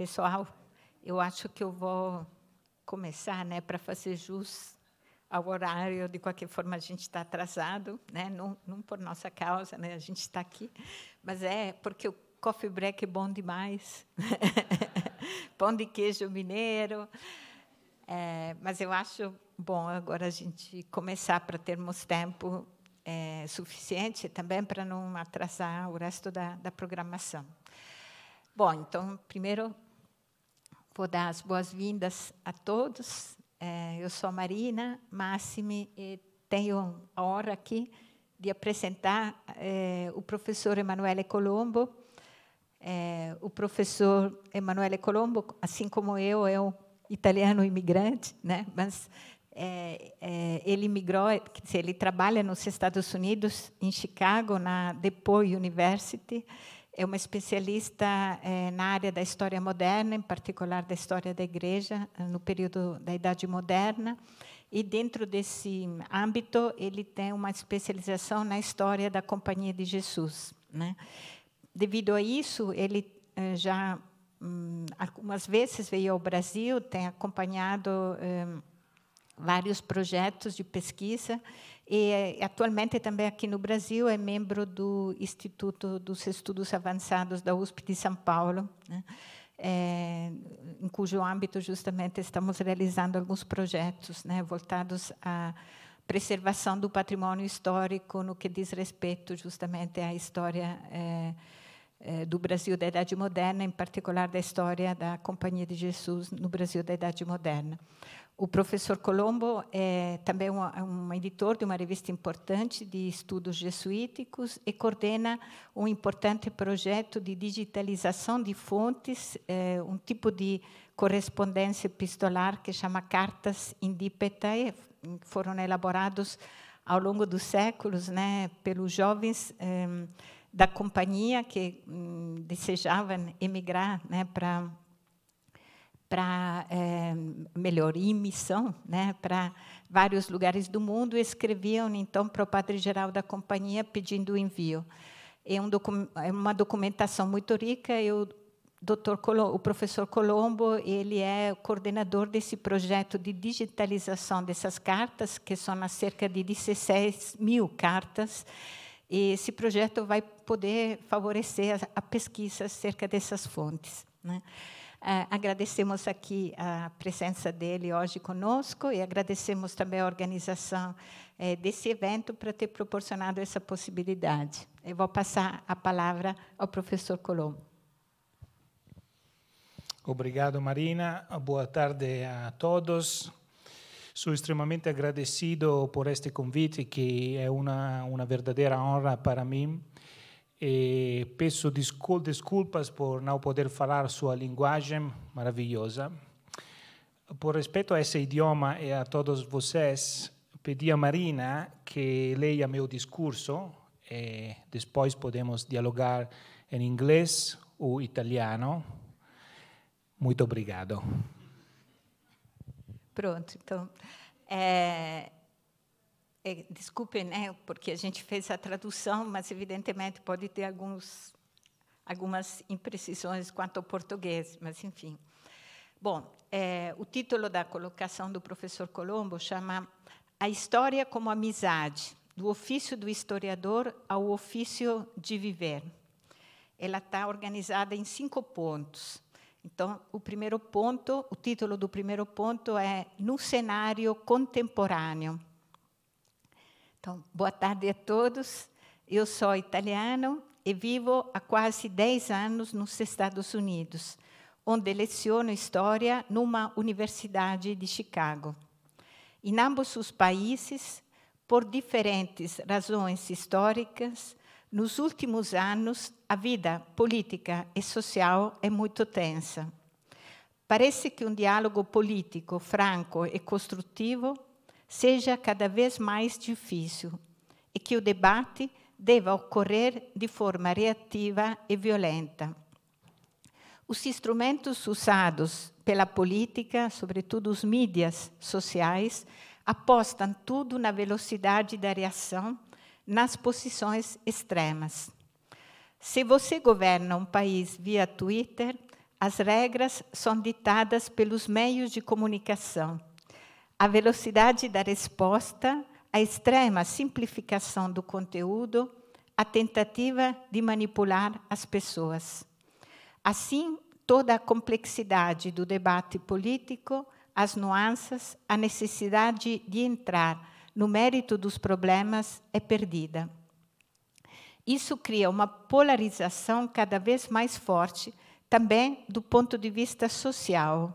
Pessoal, eu acho que eu vou começar, né, para fazer jus ao horário. De qualquer forma, a gente está atrasado, né? Não, não, por nossa causa, né? A gente está aqui, mas é porque o coffee break é bom demais. Pão de queijo mineiro. É, mas eu acho bom agora a gente começar para termos tempo é, suficiente também para não atrasar o resto da, da programação. Bom, então, primeiro Vou dar as boas-vindas a todos. É, eu sou a Marina Massimi e tenho a honra aqui de apresentar é, o professor Emanuele Colombo. É, o professor Emanuele Colombo, assim como eu, é um italiano imigrante, né? mas é, é, ele migrou, ele trabalha nos Estados Unidos, em Chicago, na DePaul University, é uma especialista é, na área da história moderna, em particular da história da Igreja, eh, no período da Idade Moderna. E, dentro desse âmbito, ele tem uma especialização na história da Companhia de Jesus. Né? Devido a isso, ele é, já hum, algumas vezes veio ao Brasil, tem acompanhado. Hum, vários projetos de pesquisa e eh, atualmente também aqui no Brasil é membro do Instituto dos Estudos Avançados da USP de São Paulo, né? é, em cujo âmbito justamente estamos realizando alguns projetos né, voltados à preservação do patrimônio histórico no que diz respeito justamente à história é, é, do Brasil da Idade Moderna, em particular da história da Companhia de Jesus no Brasil da Idade Moderna. O professor Colombo é também um, um, editor de uma revista importante de estudos jesuíticos e coordena um importante projeto de digitalização de fontes, é, um tipo de correspondência epistolar que chama Cartas Indipetae, foram elaborados ao longo dos séculos né, pelos jovens é, da companhia que hm, desejavam emigrar né, para para é, eh, melhor em missão, né, para vários lugares do mundo, escreviam então para o padre geral da companhia pedindo o envio. É, um docu é uma documentação muito rica. Eu Dr. Colombo, o professor Colombo, ele é coordenador desse projeto de digitalização dessas cartas, que são cerca de 16 mil cartas. E esse projeto vai poder favorecer a, a pesquisa acerca dessas fontes. Né? Uh, agradecemos aqui a presença dele hoje conosco e agradecemos também a organização eh, desse evento para ter proporcionado essa possibilidade. Eu vou passar a palavra ao professor Colombo. Obrigado, Marina. Boa tarde a todos. Sou extremamente agradecido por este convite, que é uma, uma verdadeira honra para mim e eh, peço desculpas por não poder falar sua linguagem maravilhosa. Por respeito a esse idioma e a todos vocês, pedi a Marina que leia meu discurso e eh, depois podemos dialogar em inglês ou italiano. Muito obrigado. Pronto, então. É, é, desculpe, né, porque a gente fez a tradução, mas evidentemente pode ter alguns, algumas imprecisões quanto ao português, mas enfim. Bom, é, o título da colocação do professor Colombo chama A História como Amizade, do ofício do historiador ao ofício de viver. Ela está organizada em cinco pontos. Então, o primeiro ponto, o título do primeiro ponto é No cenário contemporâneo então, boa tarde a todos. Eu sou italiano e vivo há quase 10 anos nos Estados Unidos, onde leciono história numa universidade de Chicago. Em ambos os países, por diferentes razões históricas, nos últimos anos a vida política e social é muito tensa. Parece que um diálogo político franco e construtivo seja cada vez mais difícil e que o debate deva ocorrer de forma reativa e violenta. Os instrumentos usados pela política, sobretudo os mídias sociais, apostam tudo na velocidade da reação, nas posições extremas. Se você governa um país via Twitter, as regras são ditadas pelos meios de comunicação a velocidade da resposta, a extrema simplificação do conteúdo, a tentativa de manipular as pessoas. Assim, toda a complexidade do debate político, as nuances, a necessidade de entrar no mérito dos problemas é perdida. Isso cria uma polarização cada vez mais forte, também do ponto de vista social.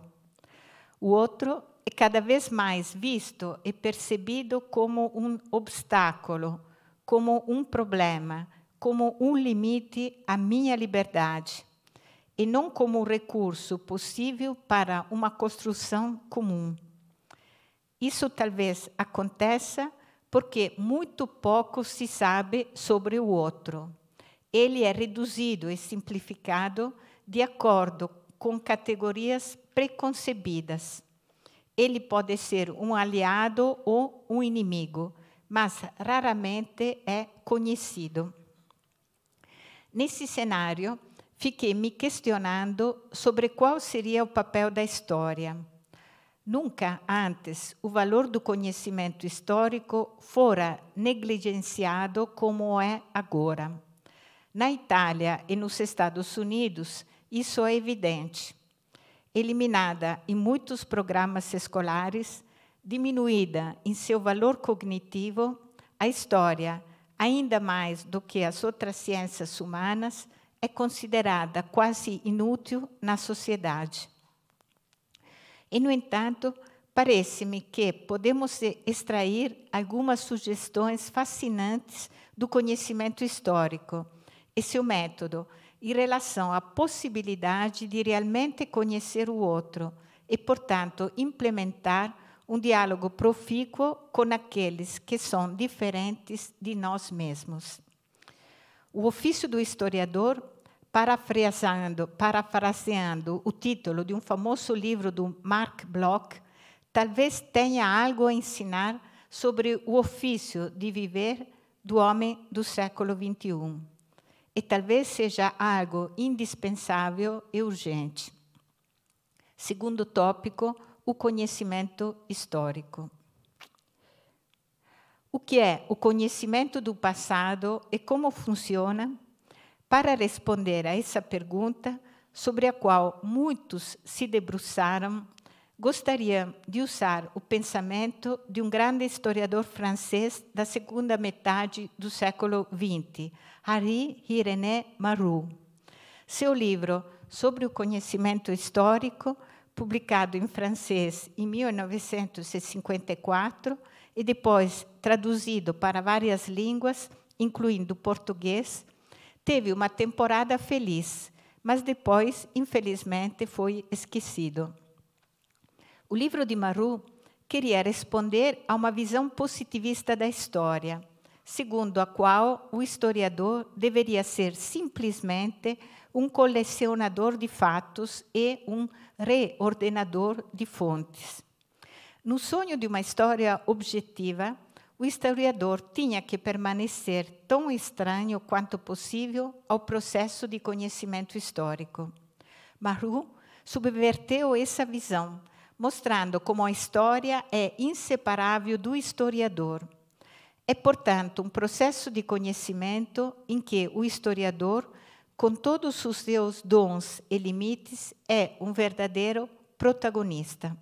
O outro é cada vez mais visto e percebido como um obstáculo, como um problema, como um limite à minha liberdade, e não como um recurso possível para uma construção comum. Isso talvez aconteça porque muito pouco se sabe sobre o outro. Ele é reduzido e simplificado de acordo com categorias preconcebidas. Ele pode ser um aliado ou um inimigo, mas raramente é conhecido. Nesse cenário, fiquei me questionando sobre qual seria o papel da história. Nunca antes o valor do conhecimento histórico fora negligenciado como é agora. Na Itália e nos Estados Unidos, isso é evidente eliminada em muitos programas escolares, diminuída em seu valor cognitivo, a história, ainda mais do que as outras ciências humanas, é considerada quase inútil na sociedade. E, no entanto, parece-me que podemos extrair algumas sugestões fascinantes do conhecimento histórico e seu é método, em relação à possibilidade de realmente conhecer o outro e, portanto, implementar um diálogo profícuo com aqueles que são diferentes de nós mesmos. O ofício do historiador, parafraseando, parafraseando o título de um famoso livro do Mark Bloch, talvez tenha algo a ensinar sobre o ofício de viver do homem do século XXI e talvez seja algo indispensável e urgente. Segundo tópico, o conhecimento histórico. O que é o conhecimento do passado e como funciona? Para responder a essa pergunta, sobre a qual muitos se debruçaram gostaria de usar o pensamento de um grande historiador francês da segunda metade do século XX, Henri René Maroux. Seu livro Sobre o Conhecimento Histórico, publicado em francês em 1954 e depois traduzido para várias línguas, incluindo português, teve uma temporada feliz, mas depois, infelizmente, foi esquecido. O livro de Maru queria responder a uma visão positivista da história, segundo a qual o historiador deveria ser simplesmente um colecionador de fatos e um reordenador de fontes. No sonho de uma história objetiva, o historiador tinha que permanecer tão estranho quanto possível ao processo de conhecimento histórico. Maru subverteu essa visão, mostrando como a história é inseparável do historiador. É, portanto, um processo de conhecimento em que o historiador, com todos os seus dons e limites, é um verdadeiro protagonista.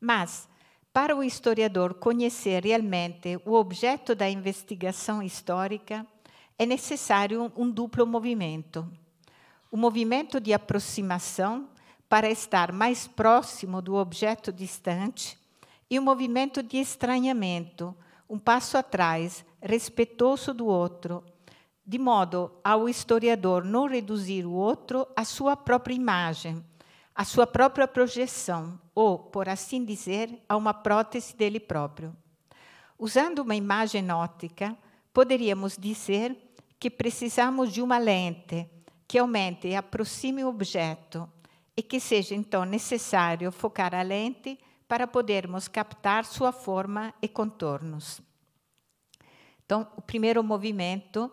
Mas, para o historiador conhecer realmente o objeto da investigação histórica, é necessário um duplo movimento: o movimento de aproximação para estar mais próximo do objeto distante, e um movimento de estranhamento, um passo atrás, respeitoso do outro, de modo ao historiador não reduzir o outro à sua própria imagem, à sua própria projeção, ou, por assim dizer, a uma prótese dele próprio. Usando uma imagem ótica, poderíamos dizer que precisamos de uma lente que aumente e aproxime o objeto, e que seja então necessário focar a lente para podermos captar sua forma e contornos. Então, o primeiro movimento,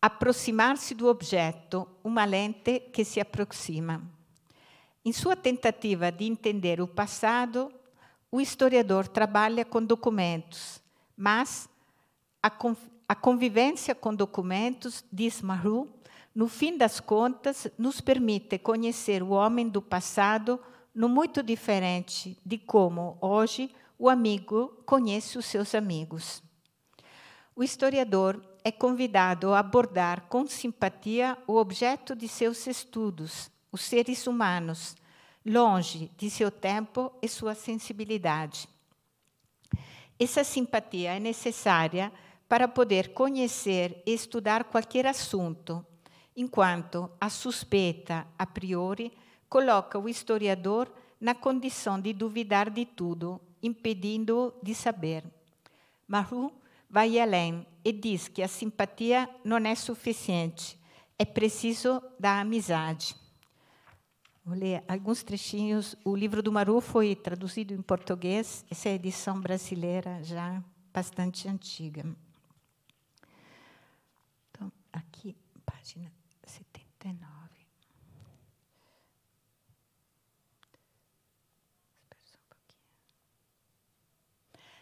aproximar-se do objeto, uma lente que se aproxima. Em sua tentativa de entender o passado, o historiador trabalha com documentos, mas a, convivência com documentos, diz Maru, no fim das contas, nos permite conhecer o homem do passado no muito diferente de como, hoje, o amigo conhece os seus amigos. O historiador é convidado a abordar com simpatia o objeto de seus estudos, os seres humanos, longe de seu tempo e sua sensibilidade. Essa simpatia é necessária para poder conhecer e estudar qualquer assunto, in quanto a suspeita a priori coloca o historiador na condição de duvidar de tudo, impedindo-o de saber. Maru vai além e diz que a simpatia não é suficiente, é preciso da amizade. Vou ler alguns trechinhos. O livro do Maru foi traduzido em português, essa é a edição brasileira já bastante antiga. Então, aqui, página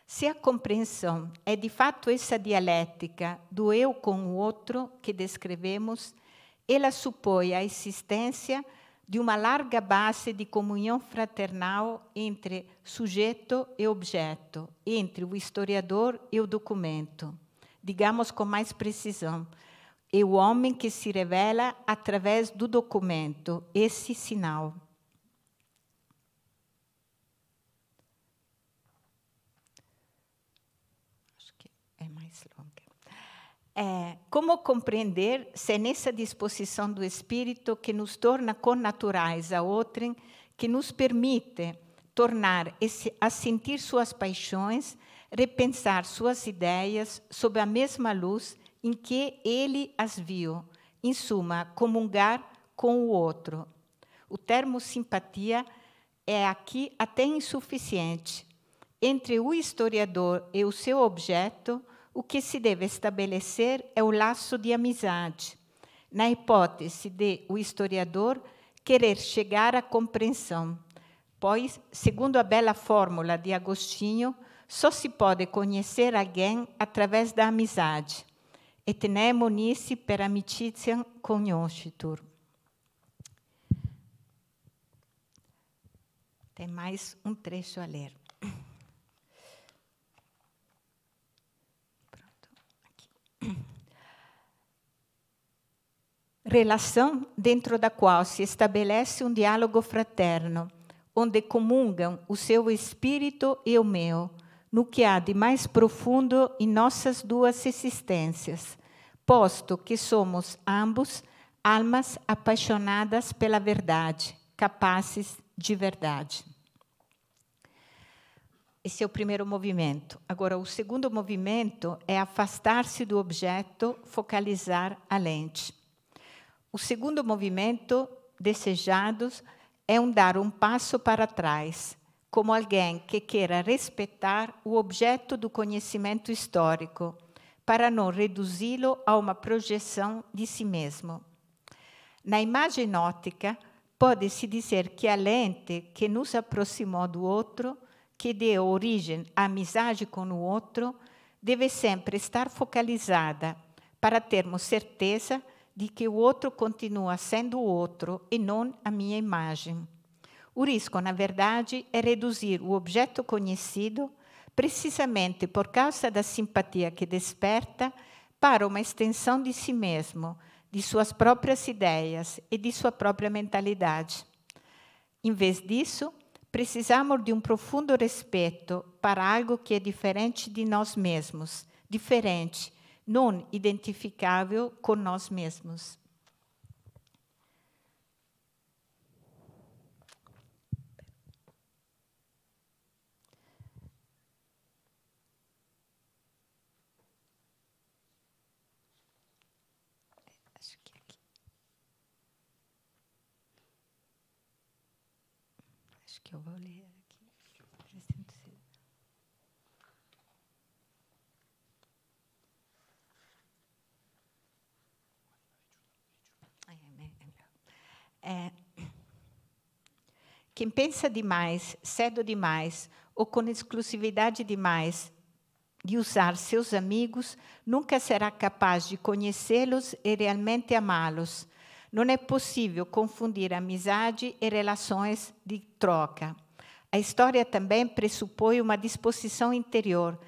se a compreensão é de fato essa dialética do eu com o outro que descrevemos, ela supõe a existência de uma larga base de comunhão fraternal entre sujeito e objeto, entre o historiador e o documento. Digamos com mais precisão, é o homem que se revela através do documento, esse sinal. é É, como compreender se é nessa disposição do espírito que nos torna connaturais a outrem, que nos permite tornar esse, a sentir suas paixões, repensar suas ideias sob a mesma luz em que ele as viu, em suma, comungar com o outro. O termo simpatia é aqui até insuficiente. Entre o historiador e o seu objeto, o que se deve estabelecer é o laço de amizade, na hipótese de o historiador querer chegar à compreensão, pois, segundo a bela fórmula de Agostinho, só se pode conhecer alguém através da amizade et nemo nisi per amicitiam cognoscitur. Tem mais um trecho a ler. Pronto, Relação dentro da qual se estabelece um diálogo fraterno, onde comungam o seu espírito e o meu no que há de mais profundo em nossas duas existências, posto que somos ambos almas apaixonadas pela verdade, capazes de verdade. Esse é o primeiro movimento. Agora, o segundo movimento é afastar-se do objeto, focalizar a lente. O segundo movimento, desejados, é um dar um passo para trás, como alguém que queira respeitar o objeto do conhecimento histórico, para não reduzi-lo a uma projeção de si mesmo. Na imagem ótica, pode-se dizer que a lente que nos aproximou do outro, que deu origem à amizade com o outro, deve sempre estar focalizada para termos certeza de que o outro continua sendo o outro e não a minha imagem. O risco, na verdade, é reduzir o objeto conhecido, precisamente por causa da simpatia que desperta, para uma extensão de si mesmo, de suas próprias ideias e de sua própria mentalidade. Em vez disso, precisamos de um profundo respeito para algo que é diferente de nós mesmos, diferente, não identificável com nós mesmos. que eu vou ler aqui. É, quem pensa demais, cedo demais ou com exclusividade demais de usar seus amigos, nunca será capaz de conhecê-los e realmente amá-los, não é possível confundir amizade e relações de troca. A história também pressupõe uma disposição interior,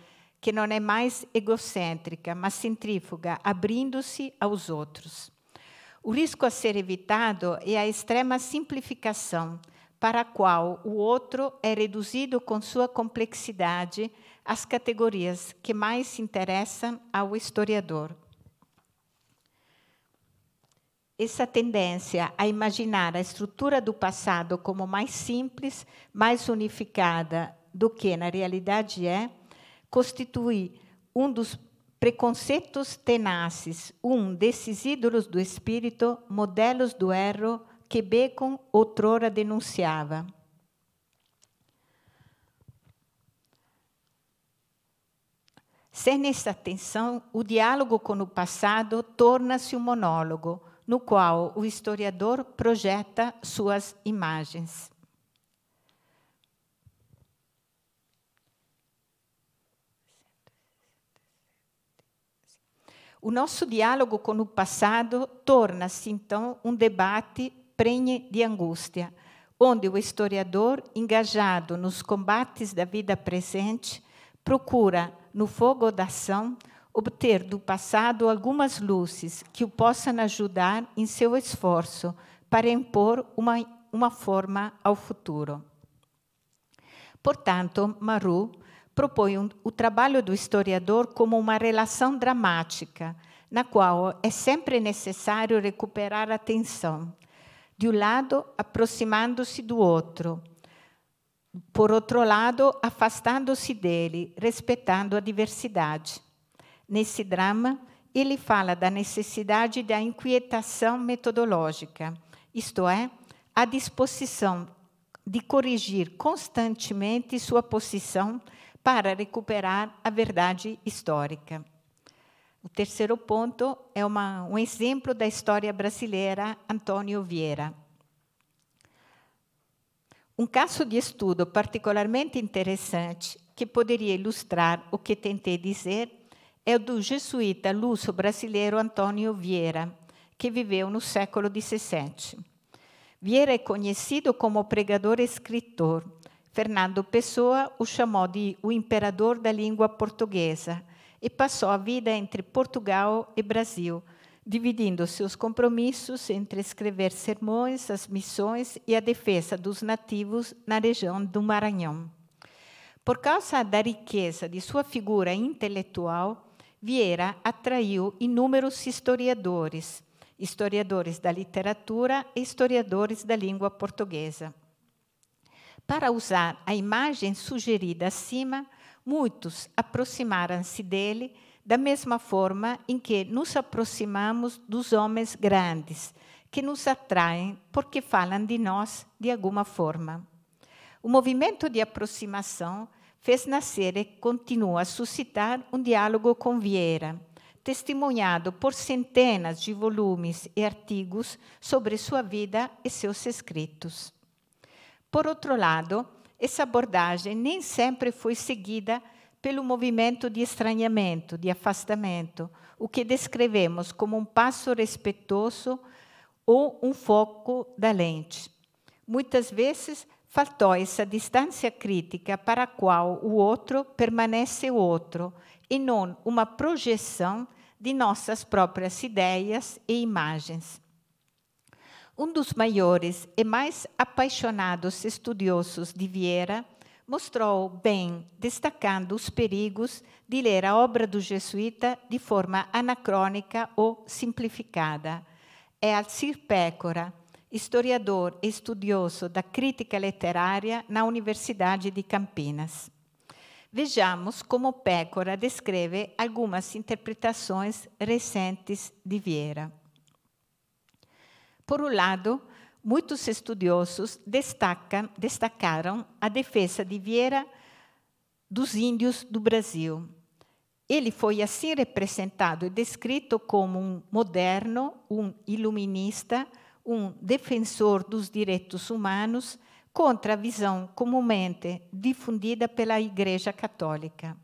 que não é mais egocêntrica, mas centrífuga, abrindo-se aos outros. O risco a ser evitado é a extrema simplificação, para a qual o outro é reduzido com sua complexidade às categorias que mais interessam ao historiador essa tendência a imaginar a estrutura do passado como mais simples, mais unificada do que na realidade é, constitui um dos preconceitos tenaces, um desses ídolos do espírito, modelos do erro que Bacon outrora denunciava. Sem essa atenção, o diálogo com o passado torna-se um monólogo, no qual o historiador projeta suas imagens. O nosso diálogo com o passado torna-se, então, um debate prenhe de angústia, onde o historiador, engajado nos combates da vida presente, procura, no fogo da ação, obter do passado algumas luzes que o possam ajudar em seu esforço para impor uma, uma forma ao futuro. Portanto, Maru propõe um, o trabalho do historiador como uma relação dramática, na qual é sempre necessário recuperar a atenção, de um lado aproximando-se do outro, por outro lado afastando-se dele, respeitando a diversidade nesse drama, ele fala da necessidade da inquietação metodológica, isto é, a disposição de corrigir constantemente sua posição para recuperar a verdade histórica. O terceiro ponto é uma, um exemplo da história brasileira Antônio Vieira. Um caso de estudo particularmente interessante que poderia ilustrar o que tentei dizer é o do jesuíta luso-brasileiro Antônio Vieira, que viveu no século XVII. Vieira é conhecido como pregador e escritor. Fernando Pessoa o chamou de o imperador da língua portuguesa e passou a vida entre Portugal e Brasil, dividindo seus compromissos entre escrever sermões, as missões e a defesa dos nativos na região do Maranhão. Por causa da riqueza de sua figura intelectual, Vieira atraiu inúmeros historiadores, historiadores da literatura e historiadores da língua portuguesa. Para usar a imagem sugerida acima, muitos aproximaram-se dele da mesma forma em que nos aproximamos dos homens grandes, que nos atraem porque falam de nós de alguma forma. O movimento de aproximação fez nascer e continua a suscitar um diálogo com Vieira, testemunhado por centenas de volumes e artigos sobre sua vida e seus escritos. Por outro lado, essa abordagem nem sempre foi seguida pelo movimento de estranhamento, de afastamento, o que descrevemos como um passo respeitoso ou um foco da lente. Muitas vezes faltou essa distância crítica para a qual o outro permanece o outro e não uma projeção de nossas próprias ideias e imagens. Um dos maiores e mais apaixonados estudiosos de Vieira mostrou bem, destacando os perigos de ler a obra do jesuíta de forma anacrônica ou simplificada. É Alcir Pécora, historiador e estudioso da crítica literária na Universidade de Campinas. Vejamos como Pécora descreve algumas interpretações recentes de Vieira. Por um lado, muitos estudiosos destacam, destacaram a defesa de Vieira dos índios do Brasil. Ele foi assim representado e descrito como um moderno, um iluminista, um defensor dos direitos humanos contra a visão comumente difundida pela Igreja Católica.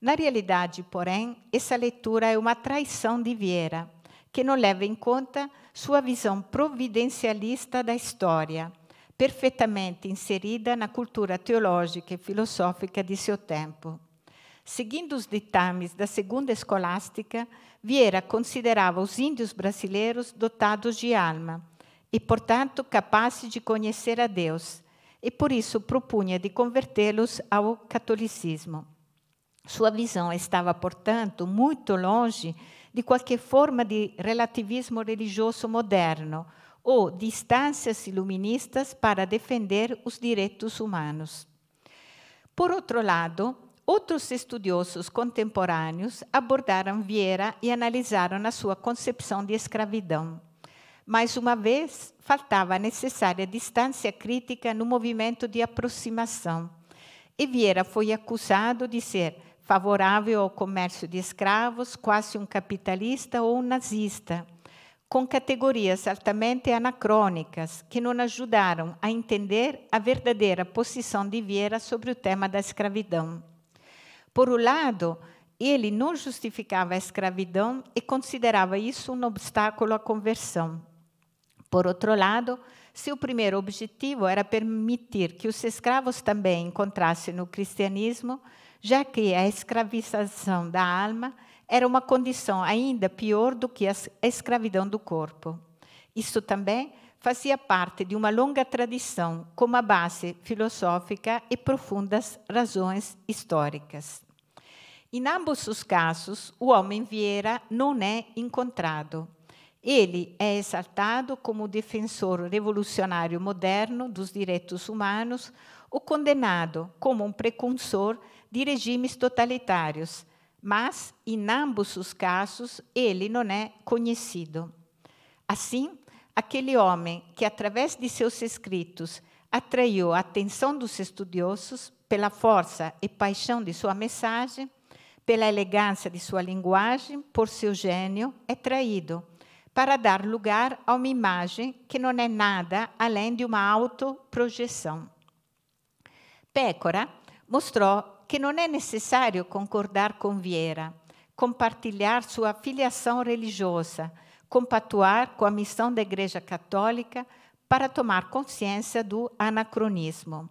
Na realidade, porém, essa leitura é uma traição de Vieira, que não leva em conta sua visão providencialista da história, perfeitamente inserida na cultura teológica e filosófica de seu tempo. Seguindo os ditames da Segunda Escolástica, Vieira considerava os índios brasileiros dotados de alma e, portanto, capazes de conhecer a Deus, e por isso propunha de convertê-los ao catolicismo. Sua visão estava, portanto, muito longe de qualquer forma de relativismo religioso moderno ou de instâncias iluministas para defender os direitos humanos. Por outro lado, Outros estudiosos contemporâneos abordaram Vieira e analisaram a sua concepção de escravidão. Mais uma vez, faltava a necessária distância crítica no movimento de aproximação. E Vieira foi acusado de ser favorável ao comércio de escravos, quase um capitalista ou um nazista, com categorias altamente anacrônicas que não ajudaram a entender a verdadeira posição de Vieira sobre o tema da escravidão. Por um lado, ele não justificava a escravidão e considerava isso um obstáculo à conversão. Por outro lado, seu primeiro objetivo era permitir que os escravos também encontrassem no cristianismo, já que a escravização da alma era uma condição ainda pior do que a escravidão do corpo. Isso também fazia parte de uma longa tradição com uma base filosófica e profundas razões históricas. Em ambos os casos, o homem Vieira não é encontrado. Ele é exaltado como defensor revolucionário moderno dos direitos humanos ou condenado como um precursor de regimes totalitários, mas, em ambos os casos, ele não é conhecido. Assim, Aquele homem que, através de seus escritos, atraiu a atenção dos estudiosos pela força e paixão de sua mensagem, pela elegância de sua linguagem, por seu gênio, é traído, para dar lugar a uma imagem que não é nada além de uma autoprojeção. Pécora mostrou que não é necessário concordar com Vieira, compartilhar sua filiação religiosa, compatuar com a missão da Igreja Católica para tomar consciência do anacronismo.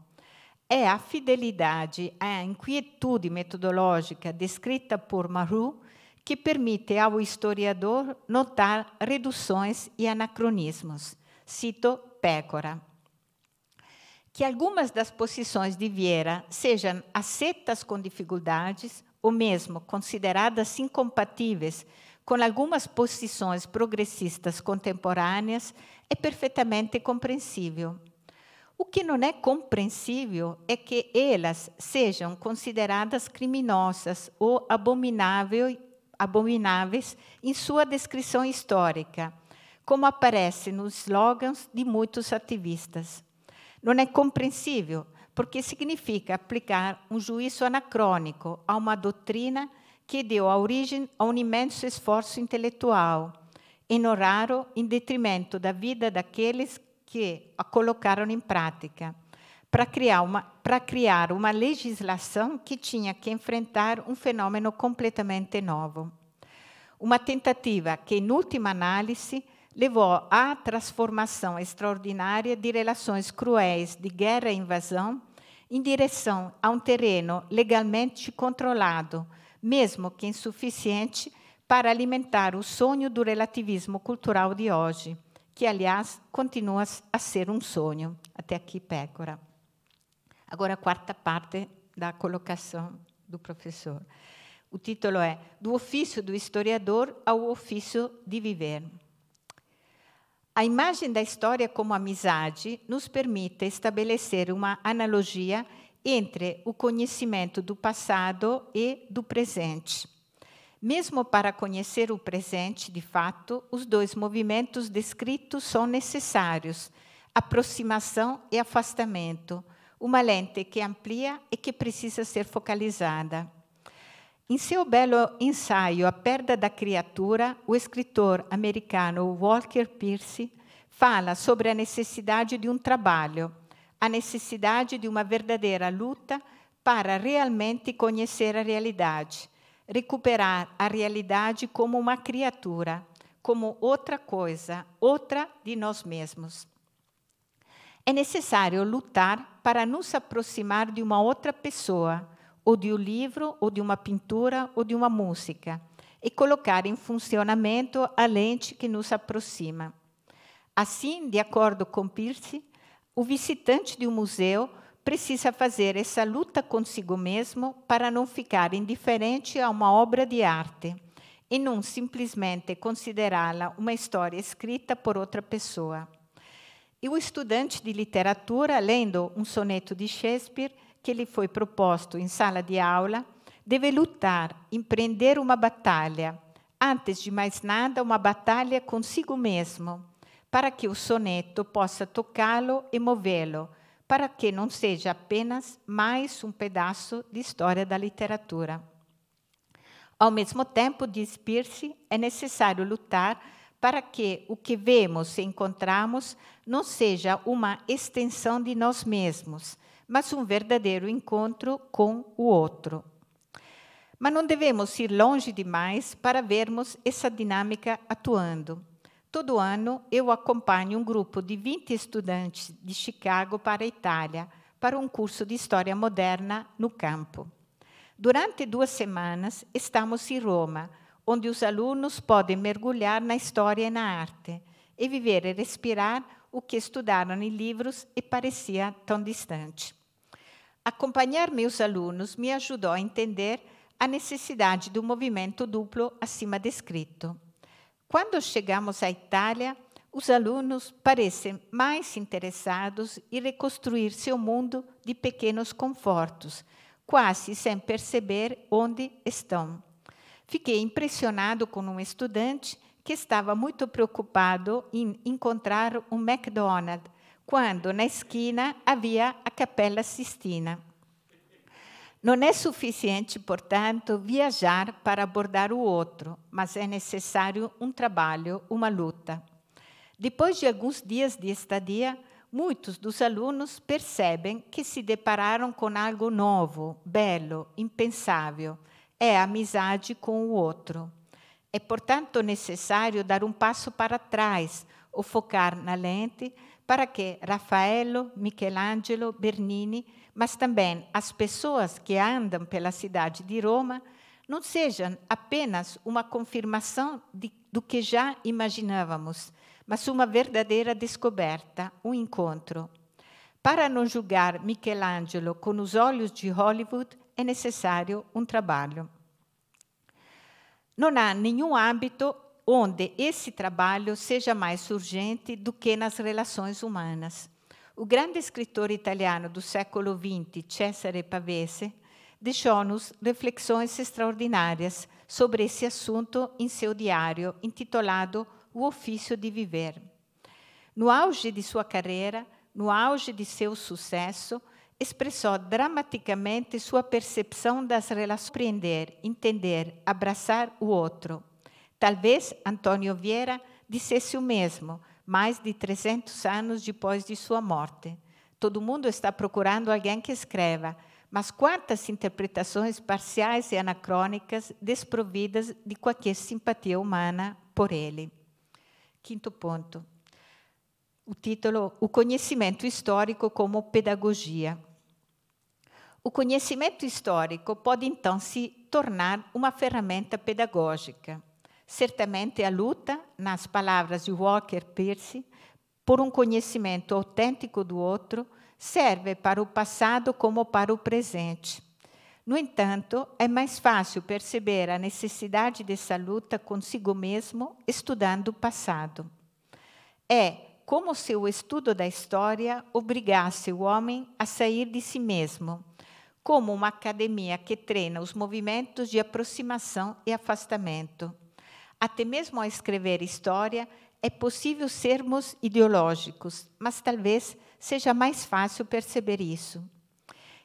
É a fidelidade à é inquietude metodológica descrita por Maru que permite ao historiador notar reduções e anacronismos. Cito Pécora. Que algumas das posições de Vieira sejam aceitas com dificuldades ou mesmo consideradas incompatíveis com algumas posições progressistas contemporâneas, é perfeitamente compreensível. O que não é compreensível é que elas sejam consideradas criminosas ou abomináveis em sua descrição histórica, como aparece nos slogans de muitos ativistas. Não é compreensível porque significa aplicar um juízo anacrônico a uma doutrina que deu origem a um imenso esforço intelectual, enoraro em detrimento da vida daqueles que a colocaram em prática, para criar uma, para criar uma legislação que tinha que enfrentar um fenômeno completamente novo. Uma tentativa que, em última análise, levou à transformação extraordinária de relações cruéis de guerra e invasão em direção a um terreno legalmente controlado, mesmo que insuficiente, para alimentar o sonho do relativismo cultural de hoje, que, aliás, continua a ser um sonho. Até aqui, Pécora. Agora, a quarta parte da colocação do professor. O título é Do ofício do historiador ao ofício de viver. A imagem da história como amizade nos permite estabelecer uma analogia entre o conhecimento do passado e do presente. Mesmo para conhecer o presente, de fato, os dois movimentos descritos são necessários: aproximação e afastamento, uma lente que amplia e que precisa ser focalizada. Em seu belo ensaio A Perda da Criatura, o escritor americano Walker Pierce fala sobre a necessidade de um trabalho a necessidade de uma verdadeira luta para realmente conhecer a realidade, recuperar a realidade como uma criatura, como outra coisa, outra de nós mesmos. É necessário lutar para nos aproximar de uma outra pessoa, ou de um livro, ou de uma pintura, ou de uma música, e colocar em funcionamento a lente que nos aproxima. Assim, de acordo com Peirce, o visitante de um museu precisa fazer essa luta consigo mesmo para não ficar indiferente a uma obra de arte e não simplesmente considerá-la uma história escrita por outra pessoa. E o estudante de literatura, lendo um soneto de Shakespeare que lhe foi proposto em sala de aula, deve lutar, empreender uma batalha, antes de mais nada, uma batalha consigo mesmo para que o soneto possa tocá-lo e movê-lo, para que não seja apenas mais um pedaço de história da literatura. Ao mesmo tempo, diz Peirce, é necessário lutar para que o que vemos e encontramos não seja uma extensão de nós mesmos, mas um verdadeiro encontro com o outro. Mas não devemos ir longe demais para vermos essa dinâmica atuando. Todo ano, eu acompanho um grupo de 20 estudantes de Chicago para a Itália, para um curso de História Moderna no campo. Durante duas semanas, estamos em Roma, onde os alunos podem mergulhar na história e na arte, e viver e respirar o que estudaram em livros e parecia tão distante. Acompanhar meus alunos me ajudou a entender a necessidade do movimento duplo acima descrito. Quando chegamos à Itália, os alunos parecem mais interessados em reconstruir seu mundo de pequenos confortos, quase sem perceber onde estão. Fiquei impressionado com um estudante que estava muito preocupado em encontrar um McDonald's, quando na esquina havia a Capela Sistina. Não é suficiente, portanto, viajar para abordar o outro, mas é necessário um trabalho, uma luta. Depois de alguns dias de estadia, muitos dos alunos percebem que se depararam com algo novo, belo, impensável. É a amizade com o outro. É, portanto, necessário dar um passo para trás ou focar na lente para que Raffaello, Michelangelo, Bernini, mas também as pessoas que andam pela cidade de Roma, não sejam apenas uma confirmação de, do que já imaginávamos, mas uma verdadeira descoberta, um encontro. Para não julgar Michelangelo com os olhos de Hollywood, é necessário um trabalho. Não há nenhum hábito onde esse trabalho seja mais urgente do que nas relações humanas. O grande escritor italiano do século XX, Cesare Pavese, deixou-nos reflexões extraordinárias sobre esse assunto em seu diário intitulado O Ofício de Viver. No auge de sua carreira, no auge de seu sucesso, expressou dramaticamente sua percepção das relações, Compreender, entender, abraçar o outro, Talvez Antônio Vieira dissesse o mesmo, mais de 300 anos depois de sua morte. Todo mundo está procurando alguém que escreva, mas quantas interpretações parciais e anacrônicas desprovidas de qualquer simpatia humana por ele. Quinto ponto. O título O conhecimento histórico como pedagogia. O conhecimento histórico pode então se tornar uma ferramenta pedagógica. Certamente a luta, nas palavras de Walker Percy, por um conhecimento autêntico do outro, serve para o passado como para o presente. No entanto, é mais fácil perceber a necessidade dessa luta consigo mesmo estudando o passado. É como se o estudo da história obrigasse o homem a sair de si mesmo, como uma academia que treina os movimentos de aproximação e afastamento até mesmo ao escrever história, é possível sermos ideológicos, mas talvez seja mais fácil perceber isso.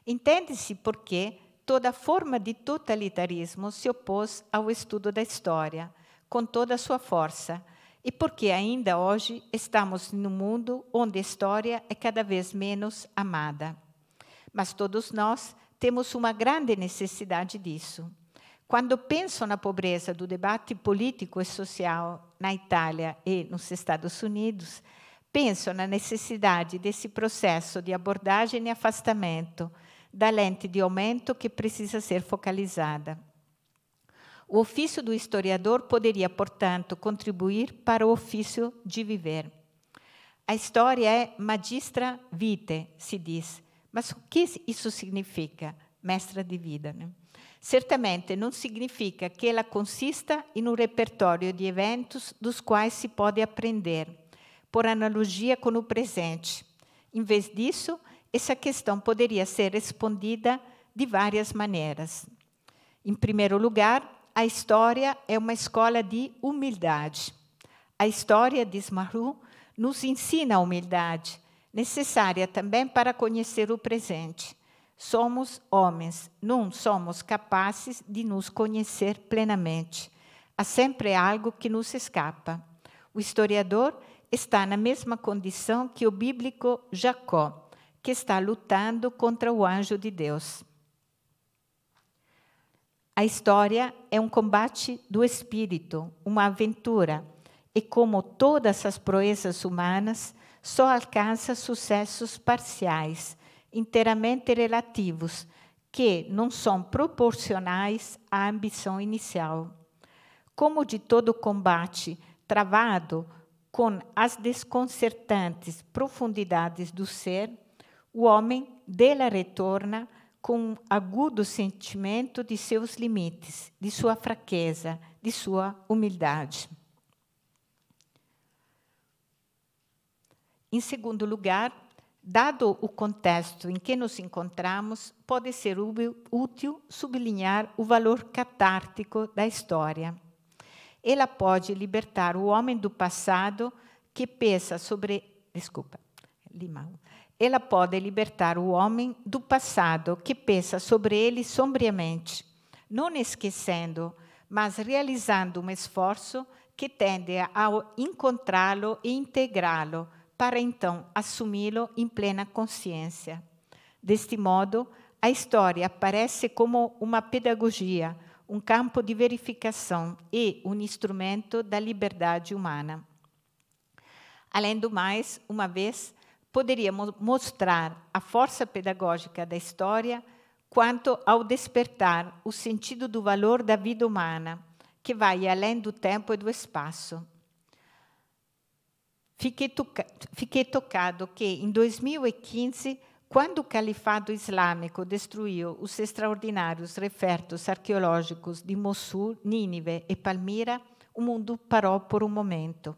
Entende-se porque toda forma de totalitarismo se opôs ao estudo da história, com toda a sua força, e porque ainda hoje estamos num mundo onde a história é cada vez menos amada. Mas todos nós temos uma grande necessidade disso. Quando penso na pobreza do debate político e social na Itália e nos Estados Unidos, penso na necessidade desse processo de abordagem e afastamento da lente de aumento que precisa ser focalizada. O ofício do historiador poderia, portanto, contribuir para o ofício de viver. A história é magistra vitae, se diz. Mas o que isso significa? Mestra de vida. Né? certamente non significa che ela consista in un repertório di eventos dos quais se pode aprender, por analogia com o presente. Em vez disso, essa questão poderia ser respondida de várias maneiras. Em primeiro lugar, a história é uma escola de humildade. A história, diz Maru, nos ensina a humildade, necessária também para conhecer o presente. Somos homens, não somos capazes de nos conhecer plenamente. Há sempre algo que nos escapa. O historiador está na mesma condição que o bíblico Jacó, que está lutando contra o anjo de Deus. A história é um combate do espírito, uma aventura, e como todas as proezas humanas, só alcança sucessos parciais, inteiramente relativos, que não são proporcionais à ambição inicial. Como de todo combate travado com as desconcertantes profundidades do ser, o homem dela retorna com um agudo sentimento de seus limites, de sua fraqueza, de sua humildade. Em segundo lugar, Dado o contexto em que nos encontramos, pode ser útil sublinhar o valor catártico da história. Ela pode libertar o homem do passado que pensa sobre. Desculpa, limão. Ela pode libertar o homem do passado que pensa sobre ele sombriamente, não esquecendo, mas realizando um esforço que tende a encontrá-lo e integrá-lo para então assumi-lo em plena consciência. Deste modo, a história aparece como uma pedagogia, um campo de verificação e um instrumento da liberdade humana. Além do mais, uma vez, poderíamos mostrar a força pedagógica da história quanto ao despertar o sentido do valor da vida humana, que vai além do tempo e do espaço. Fiquei, toca fiquei tocado que, em 2015, quando o Califado Islâmico destruiu os extraordinários refertos arqueológicos de Mossul, Nínive e Palmira, o mundo parou por um momento.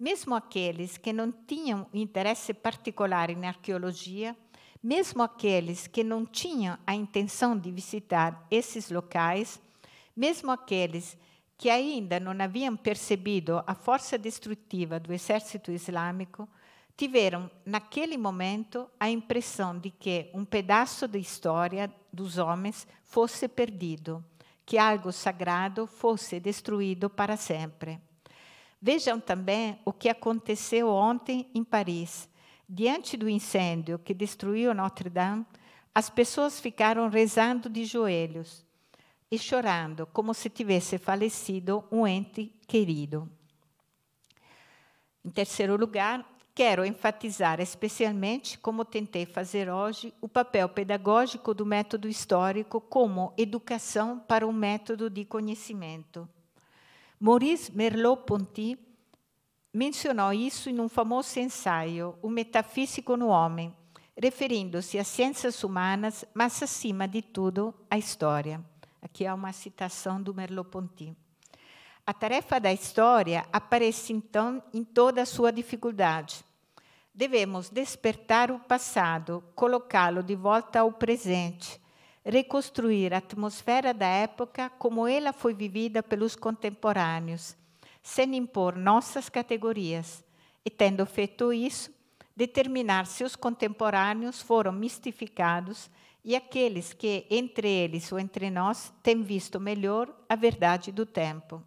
Mesmo aqueles que não tinham interesse particular em arqueologia, mesmo aqueles que não tinham a intenção de visitar esses locais, mesmo aqueles que ainda não haviam percebido a força destrutiva do exército islâmico, tiveram naquele momento a impressão de que um pedaço da história dos homens fosse perdido, que algo sagrado fosse destruído para sempre. Vejam também o que aconteceu ontem em Paris. Diante do incêndio que destruiu Notre-Dame, as pessoas ficaram rezando de joelhos, e chorando como se tivesse falecido um ente querido. Em terceiro lugar, quero enfatizar especialmente, como tentei fazer hoje, o papel pedagógico do método histórico como educação para um método de conhecimento. Maurice Merleau-Ponty mencionou isso em um famoso ensaio, O Metafísico no Homem, referindo-se às ciências humanas, mas acima de tudo à história. Aqui há uma citação do Merleau-Ponty. A tarefa da história aparece então em toda a sua dificuldade. Devemos despertar o passado, colocá-lo de volta ao presente, reconstruir a atmosfera da época como ela foi vivida pelos contemporâneos, sem impor nossas categorias. E, tendo feito isso, determinar se os contemporâneos foram mistificados e aqueles que, entre eles ou entre nós, têm visto melhor a verdade do tempo.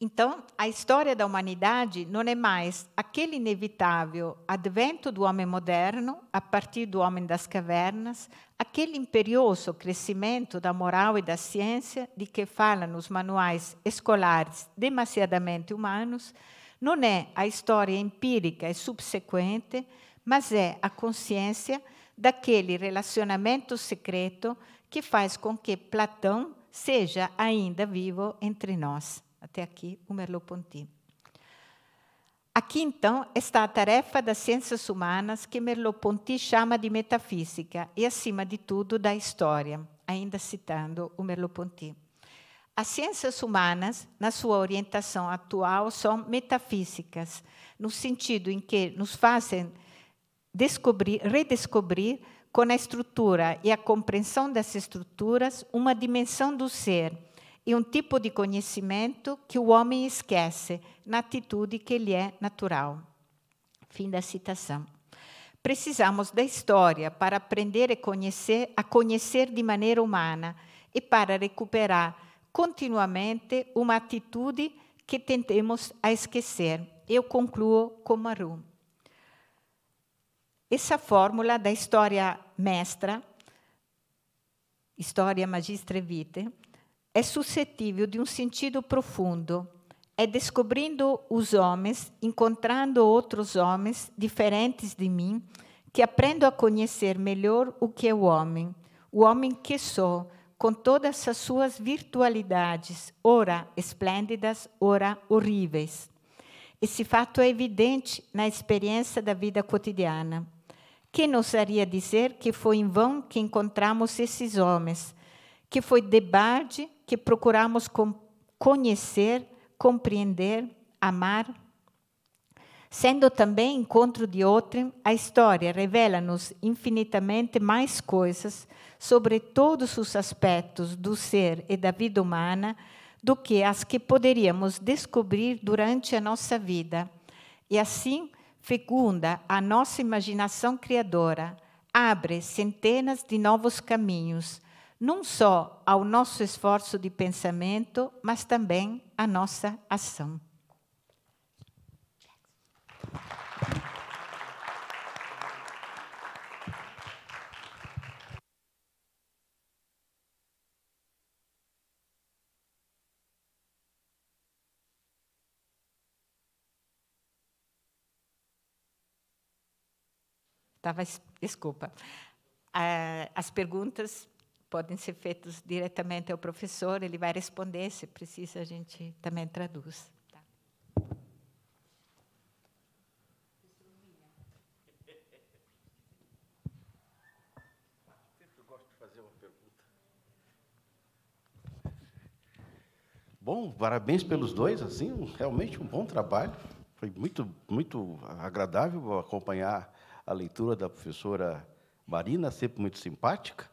Então, a história da humanidade não é mais aquele inevitável advento do homem moderno, a partir do homem das cavernas, aquele imperioso crescimento da moral e da ciência de que falam os manuais escolares demasiadamente humanos, não é a história empírica e subsequente, mas é a consciência que daquele relacionamento secreto que faz com que Platão seja ainda vivo entre nós. Até aqui, o Merleau-Ponty. Aqui, então, está a tarefa das ciências humanas que Merleau-Ponty chama de metafísica e, acima de tudo, da história, ainda citando o Merleau-Ponty. As ciências humanas, na sua orientação atual, são metafísicas, no sentido em que nos fazem descobrir, redescobrir com a estrutura e a compreensão das estruturas uma dimensão do ser e um tipo de conhecimento que o homem esquece na atitude que lhe é natural. Fim da citação. Precisamos da história para aprender a conhecer, a conhecer de maneira humana e para recuperar continuamente uma atitude que tentemos a esquecer. Eu concluo com Marum. Essa é fórmula da história mestra, história magistra vitae, é suscetível de um sentido profundo. É descobrindo os homens, encontrando outros homens diferentes de mim, que aprendo a conhecer melhor o que é o homem, o homem que sou, com todas as suas virtualidades, ora esplêndidas, ora horríveis. Esse fato é evidente na experiência da vida cotidiana. Quem ousaria dizer que foi em vão que encontramos esses homens, que foi debarde que procuramos conhecer, compreender, amar? Sendo também encontro de outrem, a história revela-nos infinitamente mais coisas sobre todos os aspectos do ser e da vida humana do que as que poderíamos descobrir durante a nossa vida. E assim, fecunda a nossa imaginação criadora, abre centenas de novos caminhos, não só ao nosso esforço de pensamento, mas também à nossa ação. Tava, desculpa. Ah, as perguntas podem ser feitas diretamente ao professor, ele vai responder, se precisa a gente também traduz. Tá. gosto de fazer uma pergunta. Bom, parabéns pelos dois, assim, realmente um bom trabalho. Foi muito, muito agradável acompanhar a leitura da professora Marina, sempre muito simpática,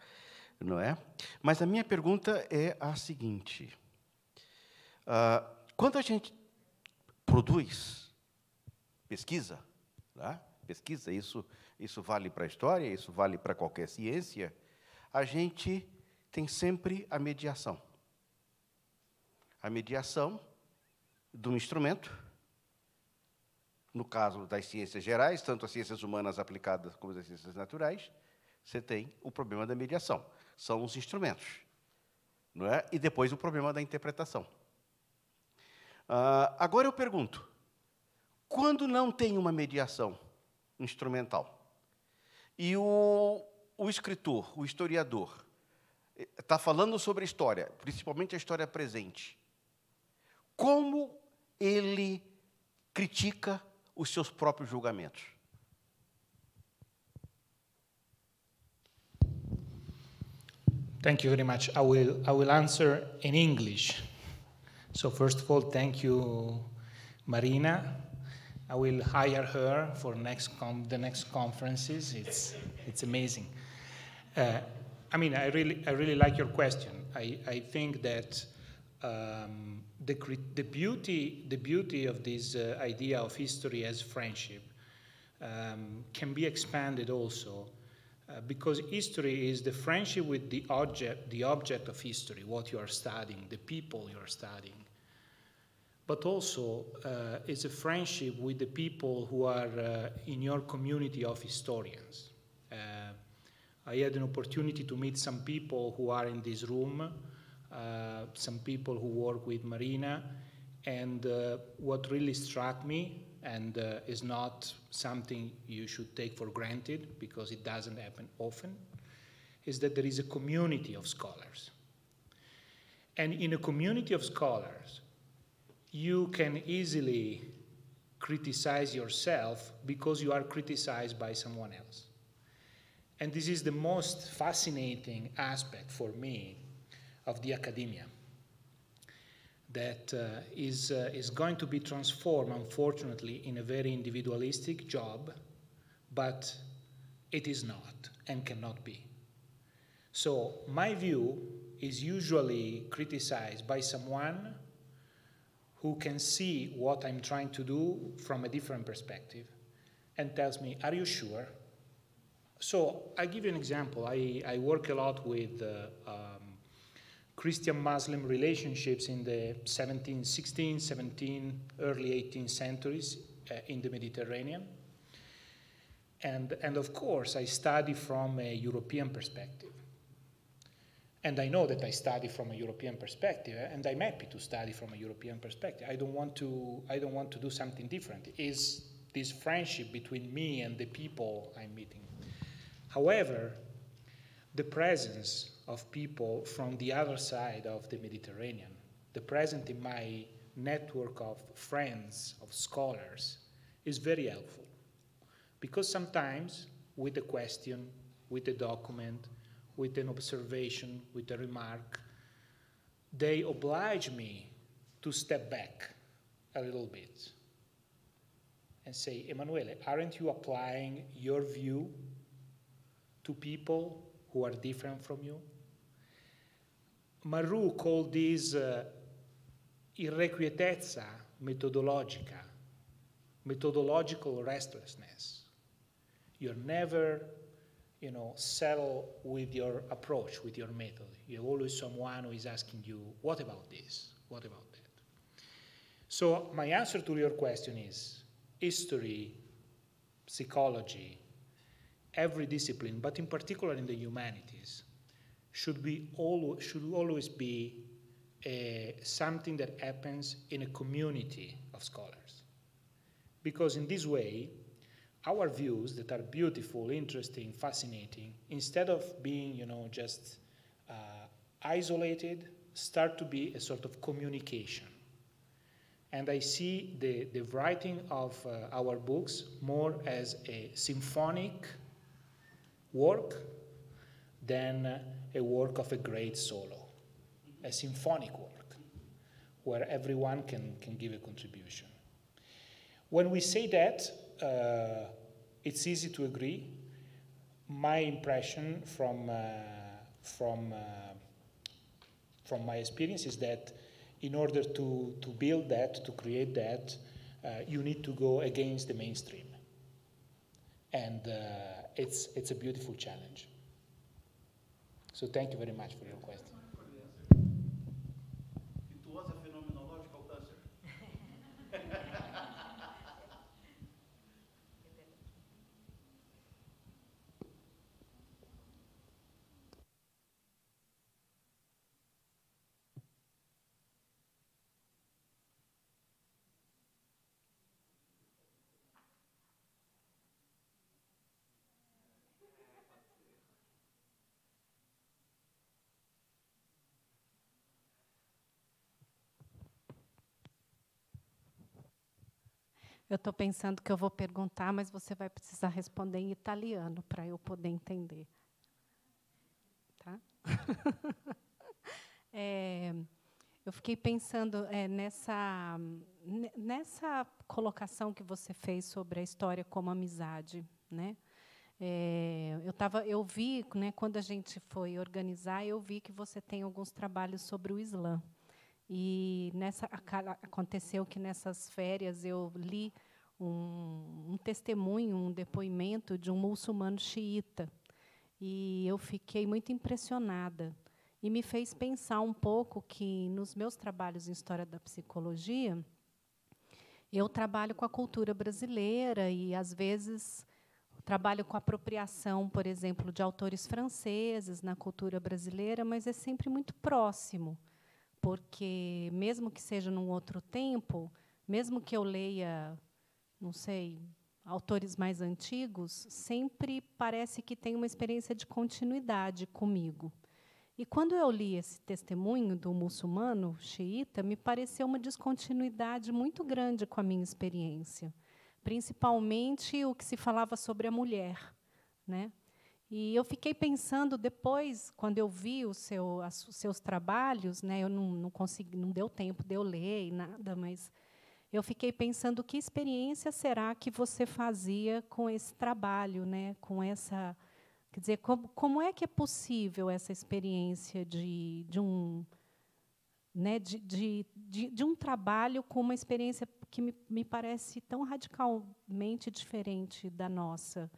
não é? Mas a minha pergunta é a seguinte: ah, quando a gente produz pesquisa, tá? pesquisa, isso, isso vale para a história, isso vale para qualquer ciência, a gente tem sempre a mediação. A mediação de um instrumento no caso das ciências gerais, tanto as ciências humanas aplicadas como as ciências naturais, você tem o problema da mediação. São os instrumentos. Não é? E depois o problema da interpretação. Ah, agora eu pergunto: quando não tem uma mediação instrumental e o, o escritor, o historiador, está eh, falando sobre a história, principalmente a história presente, como ele critica os seus próprios julgamentos. Thank you very much. I will, I will answer in English. So first of all, thank you, Marina. I will hire her for next the next conferences. It's, it's amazing. Uh, I mean, I really, I really like your question. I, I think that um, the, the, beauty, the beauty of this uh, idea of history as friendship um, can be expanded also uh, because history is the friendship with the object, the object of history, what you are studying, the people you are studying. But also, uh, it's a friendship with the people who are uh, in your community of historians. Uh, I had an opportunity to meet some people who are in this room uh, some people who work with Marina. And uh, what really struck me, and uh, is not something you should take for granted because it doesn't happen often, is that there is a community of scholars. And in a community of scholars, you can easily criticize yourself because you are criticized by someone else. And this is the most fascinating aspect for me of the academia that uh, is uh, is, going to be transformed, unfortunately, in a very individualistic job, but it is not and cannot be. So my view is usually criticized by someone who can see what I'm trying to do from a different perspective and tells me, are you sure? So I give you an example. I, I work a lot with uh, um, Christian-Muslim relationships in the 17th, 16th, 17th, early 18th centuries uh, in the Mediterranean. And, and of course, I study from a European perspective. And I know that I study from a European perspective, and I'm happy to study from a European perspective. I don't want to, I don't want to do something different. Is this friendship between me and the people I'm meeting. However, the presence of people from the other side of the Mediterranean. The present in my network of friends, of scholars, is very helpful. Because sometimes, with a question, with a document, with an observation, with a remark, they oblige me to step back a little bit and say, Emanuele, aren't you applying your view to people who are different from you? Maru called this uh, irrequietezza metodologica, methodological restlessness. You're never, you know, settle with your approach, with your method. You have always someone who is asking you, what about this? What about that? So my answer to your question is history, psychology, every discipline, but in particular in the humanities, should, be all should always be a, uh, something that happens in a community of scholars. Because in this way, our views that are beautiful, interesting, fascinating, instead of being, you know, just uh, isolated, start to be a sort of communication. And I see the, the writing of uh, our books more as a symphonic work than uh, a work of a great solo, a symphonic work, where everyone can, can give a contribution. When we say that, uh, it's easy to agree. My impression from, uh, from, uh, from my experience is that in order to, to build that, to create that, uh, you need to go against the mainstream. And uh, it's, it's a beautiful challenge. So thank you very much for your question. Eu estou pensando que eu vou perguntar, mas você vai precisar responder em italiano para eu poder entender. Tá? é, eu fiquei pensando é, nessa, nessa colocação que você fez sobre a história como amizade, né? É, eu tava, eu vi, né, quando a gente foi organizar, eu vi que você tem alguns trabalhos sobre o Islã. E nessa aconteceu que nessas férias eu li um, um testemunho, um depoimento de um muçulmano xiita. E eu fiquei muito impressionada e me fez pensar um pouco que nos meus trabalhos em história da psicologia, eu trabalho com a cultura brasileira e às vezes trabalho com a apropriação, por exemplo, de autores franceses na cultura brasileira, mas é sempre muito próximo porque mesmo que seja num outro tempo, mesmo que eu leia, não sei, autores mais antigos, sempre parece que tem uma experiência de continuidade comigo. E quando eu li esse testemunho do muçulmano xiita, me pareceu uma descontinuidade muito grande com a minha experiência, principalmente o que se falava sobre a mulher, né? E eu fiquei pensando depois, quando eu vi seu, as, os seus trabalhos, né, eu não, não consegui, não deu tempo de eu ler e nada, mas eu fiquei pensando que experiência será que você fazia com esse trabalho, né, com essa, quer dizer, como, como é que é possível essa experiência de, de um, né, de, de, de, de um trabalho com uma experiência que me, me parece tão radicalmente diferente da nossa?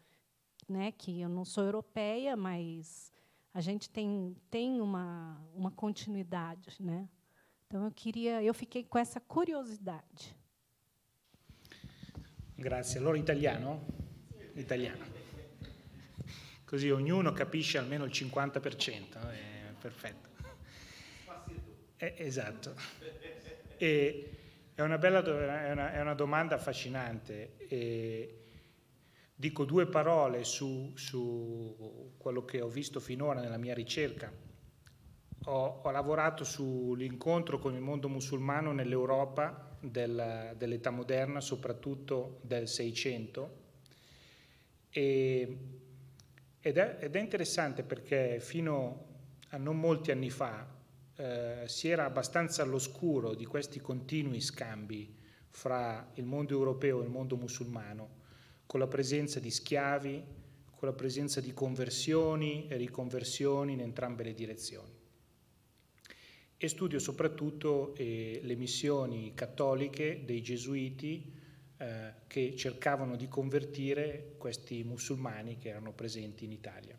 né, que eu não sou europeia, mas a gente tem, tem uma, uma continuidade, né? Então eu queria, eu fiquei com essa curiosidade. Grazie. Allora italiano? Italiano. Così ognuno capisce almeno il 50%, eh, è perfetto. È, eh, esatto. E, è, una bella, è, una, è una domanda affascinante. E, Dico due parole su, su quello che ho visto finora nella mia ricerca. Ho, ho lavorato sull'incontro con il mondo musulmano nell'Europa dell'età moderna, soprattutto del Seicento, ed, ed, è, interessante perché fino a non molti anni fa eh, si era abbastanza all'oscuro di questi continui scambi fra il mondo europeo e il mondo musulmano con la presenza di schiavi, con la presenza di conversioni e riconversioni in entrambe le direzioni. E studio soprattutto eh, le missioni cattoliche dei gesuiti eh, che cercavano di convertire questi musulmani che erano presenti in Italia.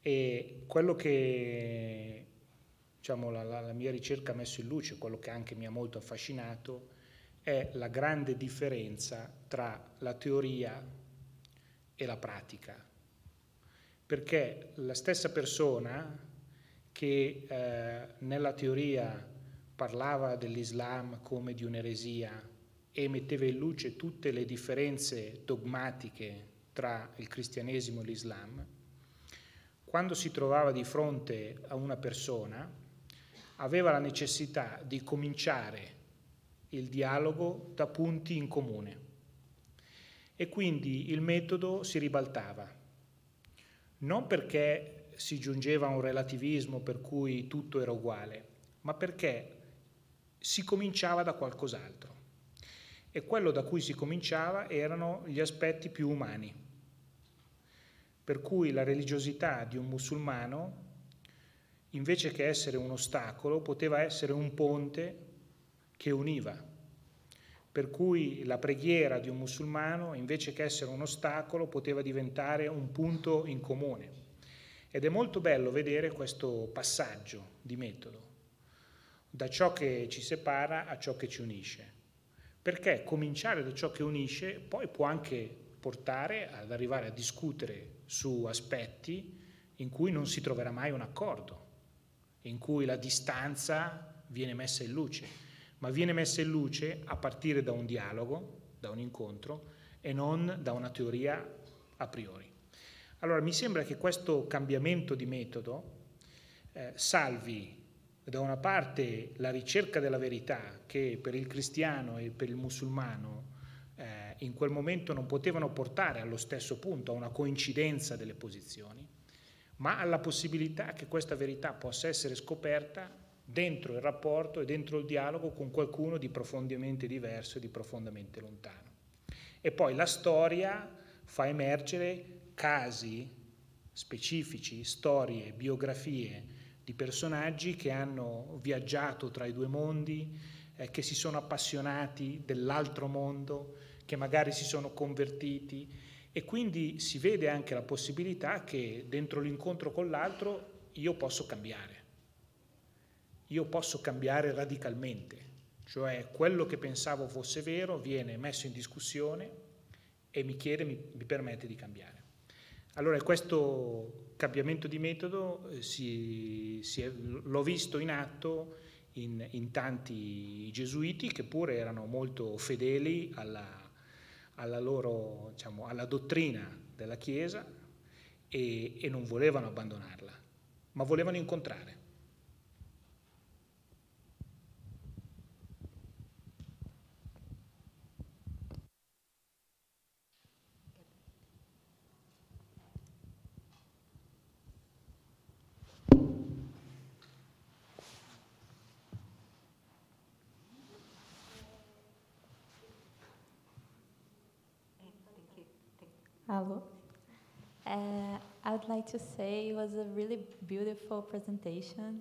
E quello che diciamo, la, la mia ricerca ha messo in luce, quello che anche mi ha molto affascinato, è la grande differenza tra la teoria e la pratica. Perché la stessa persona che eh, nella teoria parlava dell'Islam come di un'eresia e metteva in luce tutte le differenze dogmatiche tra il cristianesimo e l'Islam, quando si trovava di fronte a una persona aveva la necessità di cominciare il dialogo da punti in comune. E quindi il metodo si ribaltava, non perché si giungeva a un relativismo per cui tutto era uguale, ma perché si cominciava da qualcos'altro. E quello da cui si cominciava erano gli aspetti più umani. Per cui la religiosità di un musulmano, invece che essere un ostacolo, poteva essere un ponte che univa. Per cui la preghiera di un musulmano, invece che essere un ostacolo, poteva diventare un punto in comune. Ed è molto bello vedere questo passaggio di metodo, da ciò che ci separa a ciò che ci unisce. Perché cominciare da ciò che unisce poi può anche portare ad arrivare a discutere su aspetti in cui non si troverà mai un accordo, in cui la distanza viene messa in luce ma viene messa in luce a partire da un dialogo, da un incontro e non da una teoria a priori. Allora mi sembra che questo cambiamento di metodo eh, salvi da una parte la ricerca della verità che per il cristiano e per il musulmano eh, in quel momento non potevano portare allo stesso punto, a una coincidenza delle posizioni, ma alla possibilità che questa verità possa essere scoperta dentro il rapporto e dentro il dialogo con qualcuno di profondamente diverso e di profondamente lontano. E poi la storia fa emergere casi specifici, storie, biografie di personaggi che hanno viaggiato tra i due mondi, eh, che si sono appassionati dell'altro mondo, che magari si sono convertiti e quindi si vede anche la possibilità che dentro l'incontro con l'altro io posso cambiare io posso cambiare radicalmente, cioè quello che pensavo fosse vero viene messo in discussione e mi chiede, mi, mi permette di cambiare. Allora questo cambiamento di metodo eh, l'ho visto in atto in, in, tanti gesuiti che pure erano molto fedeli alla, alla loro, diciamo, alla dottrina della Chiesa e, e non volevano abbandonarla, ma volevano incontrare like to say it was a really beautiful presentation.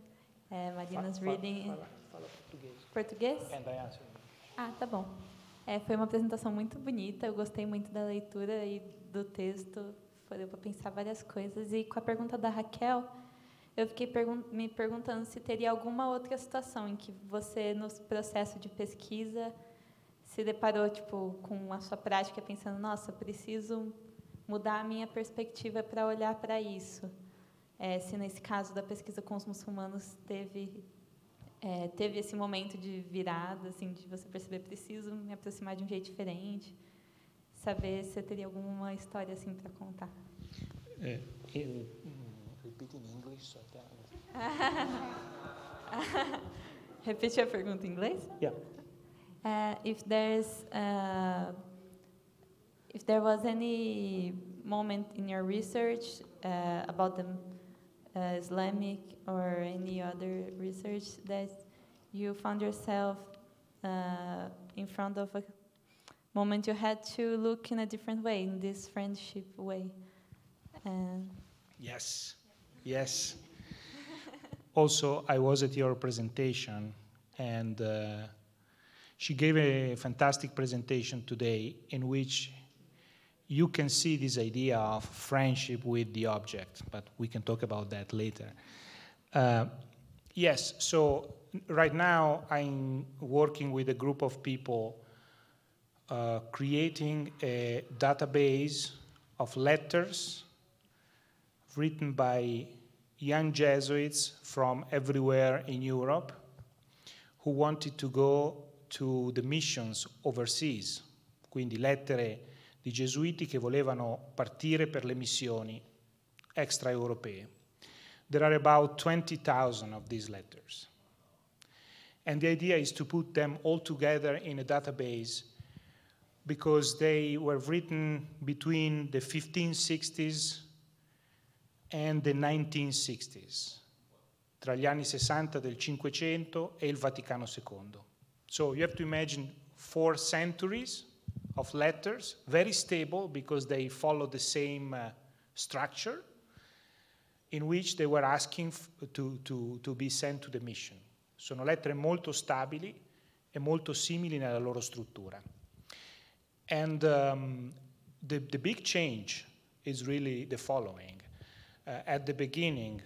É, Marina's fala, reading. Fala, fala, português. Português? Ah, tá bom. É, foi uma apresentação muito bonita. Eu gostei muito da leitura e do texto. Foi para pensar várias coisas. E com a pergunta da Raquel, eu fiquei pergun me perguntando se teria alguma outra situação em que você, no processo de pesquisa, se deparou tipo com a sua prática pensando: nossa, preciso mudar a minha perspectiva para olhar para isso. É, se nesse caso da pesquisa com os muçulmanos teve é, teve esse momento de virada, assim, de você perceber preciso me aproximar de um jeito diferente, saber se teria alguma história assim para contar. É, em inglês, só English, Repetir a pergunta em inglês? Yeah. Uh, if there's uh, if there was any moment in your research uh, about the uh, Islamic or any other research that you found yourself uh, in front of a moment you had to look in a different way, in this friendship way. yes, yes. also, I was at your presentation, and uh, she gave a fantastic presentation today in which you can see this idea of friendship with the object, but we can talk about that later. Uh, yes, so right now I'm working with a group of people uh, creating a database of letters written by young Jesuits from everywhere in Europe who wanted to go to the missions overseas. Quindi lettere di gesuiti che volevano partire per le missioni extraeuropee. There are about 20,000 of these letters. And the idea is to put them all together in a database because they were written between the 1560s and the 1960s, tra gli anni 60 del 500 e il Vaticano II. So you have to imagine four centuries of letters, very stable because they follow the same uh, structure, in which they were asking to, to, to be sent to the mission. Sono lettere molto stabili e molto simili nella loro struttura. And um, the, the big change is really the following. Uh, at the beginning,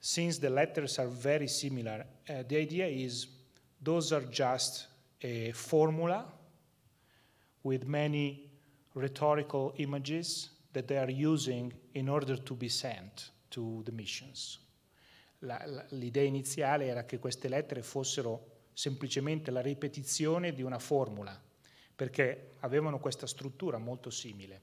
since the letters are very similar, uh, the idea is those are just a formula with many rhetorical images that they are using in order to be sent to the missions. l'idea iniziale era che queste lettere fossero semplicemente la ripetizione di una formula, perché avevano questa struttura molto simile.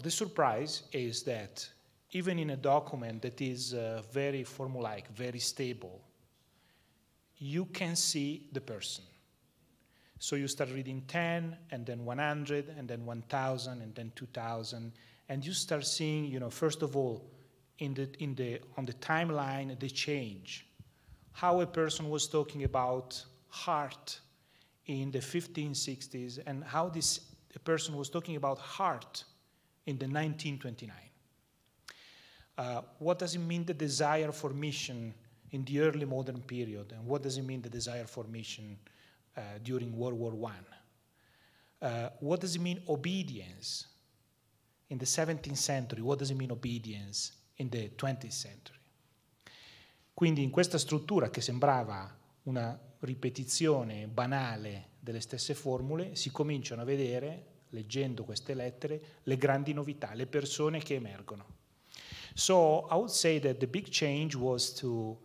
The surprise is that even in a document that is uh, very formulaic, very stable, you can see the person. So you start reading 10, and then 100, and then 1,000, and then 2,000, and you start seeing, you know, first of all, in the, in the, on the timeline, the change. How a person was talking about heart in the 1560s, and how this a person was talking about heart in the 1929. Uh, what does it mean the desire for mission in the early modern period, and what does it mean the desire for mission Eh, during World War I. Eh, what does it mean, obedience? In the 17th century, what does it mean, obedience in the 20th century? Quindi in questa struttura che sembrava una ripetizione banale delle stesse formule, si cominciano a vedere, leggendo queste lettere, le grandi novità, le persone che emergono. So I would say that the big change was to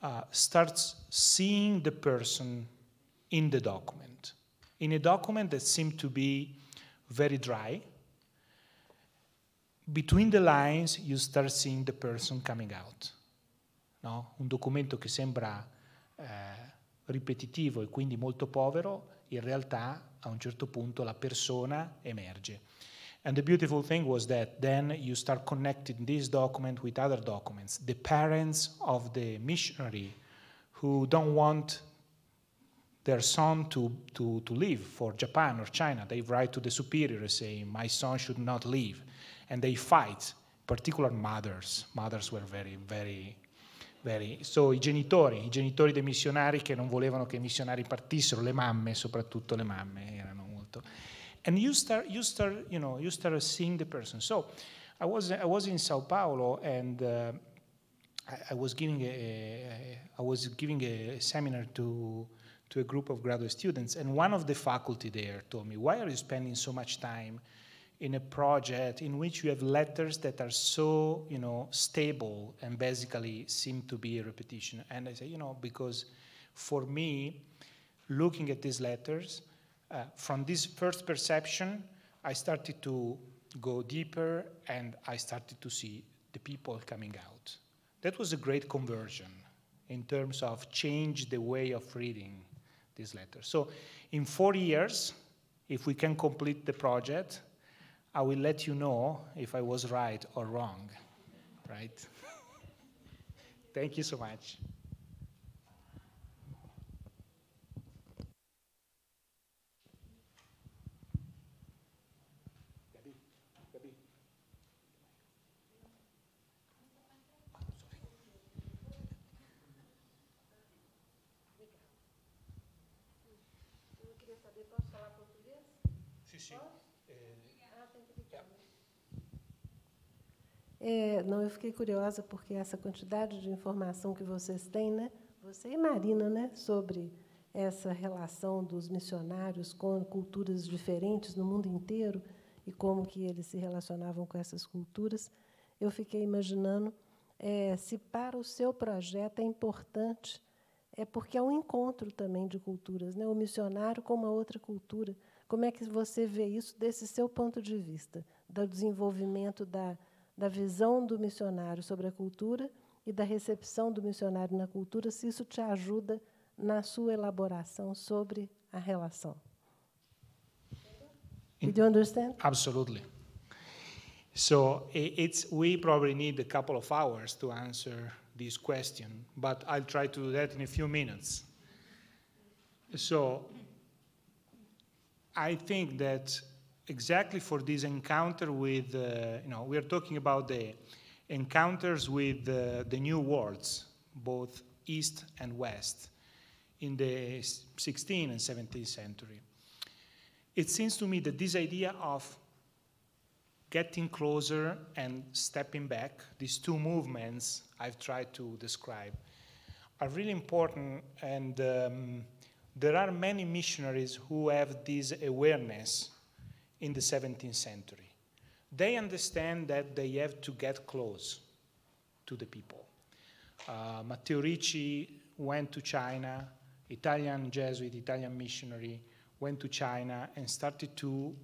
uh, start seeing the person in the document, in a document that seemed to be very dry. Between the lines, you start seeing the person coming out. No? Un documento che sembra eh, ripetitivo e quindi molto povero, in realtà a un certo punto la persona emerge. And the beautiful thing was that then you start connecting this document with other documents. The parents of the missionary who don't want their son to, to, to leave for Japan or China. They write to the superior saying, my son should not leave. And they fight, particular mothers. Mothers were very, very, very... So i genitori, i genitori dei missionari che non volevano che i missionari partissero, le mamme, soprattutto le mamme, erano molto... And you start, you start, you know, you start seeing the person. So I was, I was in Sao Paulo and... Uh, I, was giving a, a I was giving a seminar to to a group of graduate students. And one of the faculty there told me, why are you spending so much time in a project in which you have letters that are so, you know, stable and basically seem to be a repetition? And I say, you know, because for me, looking at these letters, uh, from this first perception, I started to go deeper and I started to see the people coming out. That was a great conversion in terms of change the way of reading this letter. So in four years, if we can complete the project, I will let you know if I was right or wrong, right? Thank you so much. existe. É, é, não, eu fiquei curiosa porque essa quantidade de informação que vocês têm, né? Você e Marina, né? Sobre essa relação dos missionários com culturas diferentes no mundo inteiro e como que eles se relacionavam com essas culturas, eu fiquei imaginando é, se para o seu projeto é importante, é porque é um encontro também de culturas, né? O missionário com uma outra cultura. Como é que você vê isso desse seu ponto de vista, do desenvolvimento da, da visão do missionário sobre a cultura e da recepção do missionário na cultura, se isso te ajuda na sua elaboração sobre a relação? Did you understand? Absolutely. So it's we probably need a couple of hours to answer this question, but I'll try to do that in a few minutes. So I think that exactly for this encounter with, uh, you know, we are talking about the encounters with uh, the new worlds, both East and West, in the 16th and 17th century. It seems to me that this idea of getting closer and stepping back, these two movements I've tried to describe, are really important and um, there are many missionaries who have this awareness in the 17th century. They understand that they have to get close to the people. Uh, Matteo Ricci went to China, Italian Jesuit, Italian missionary, went to China and started to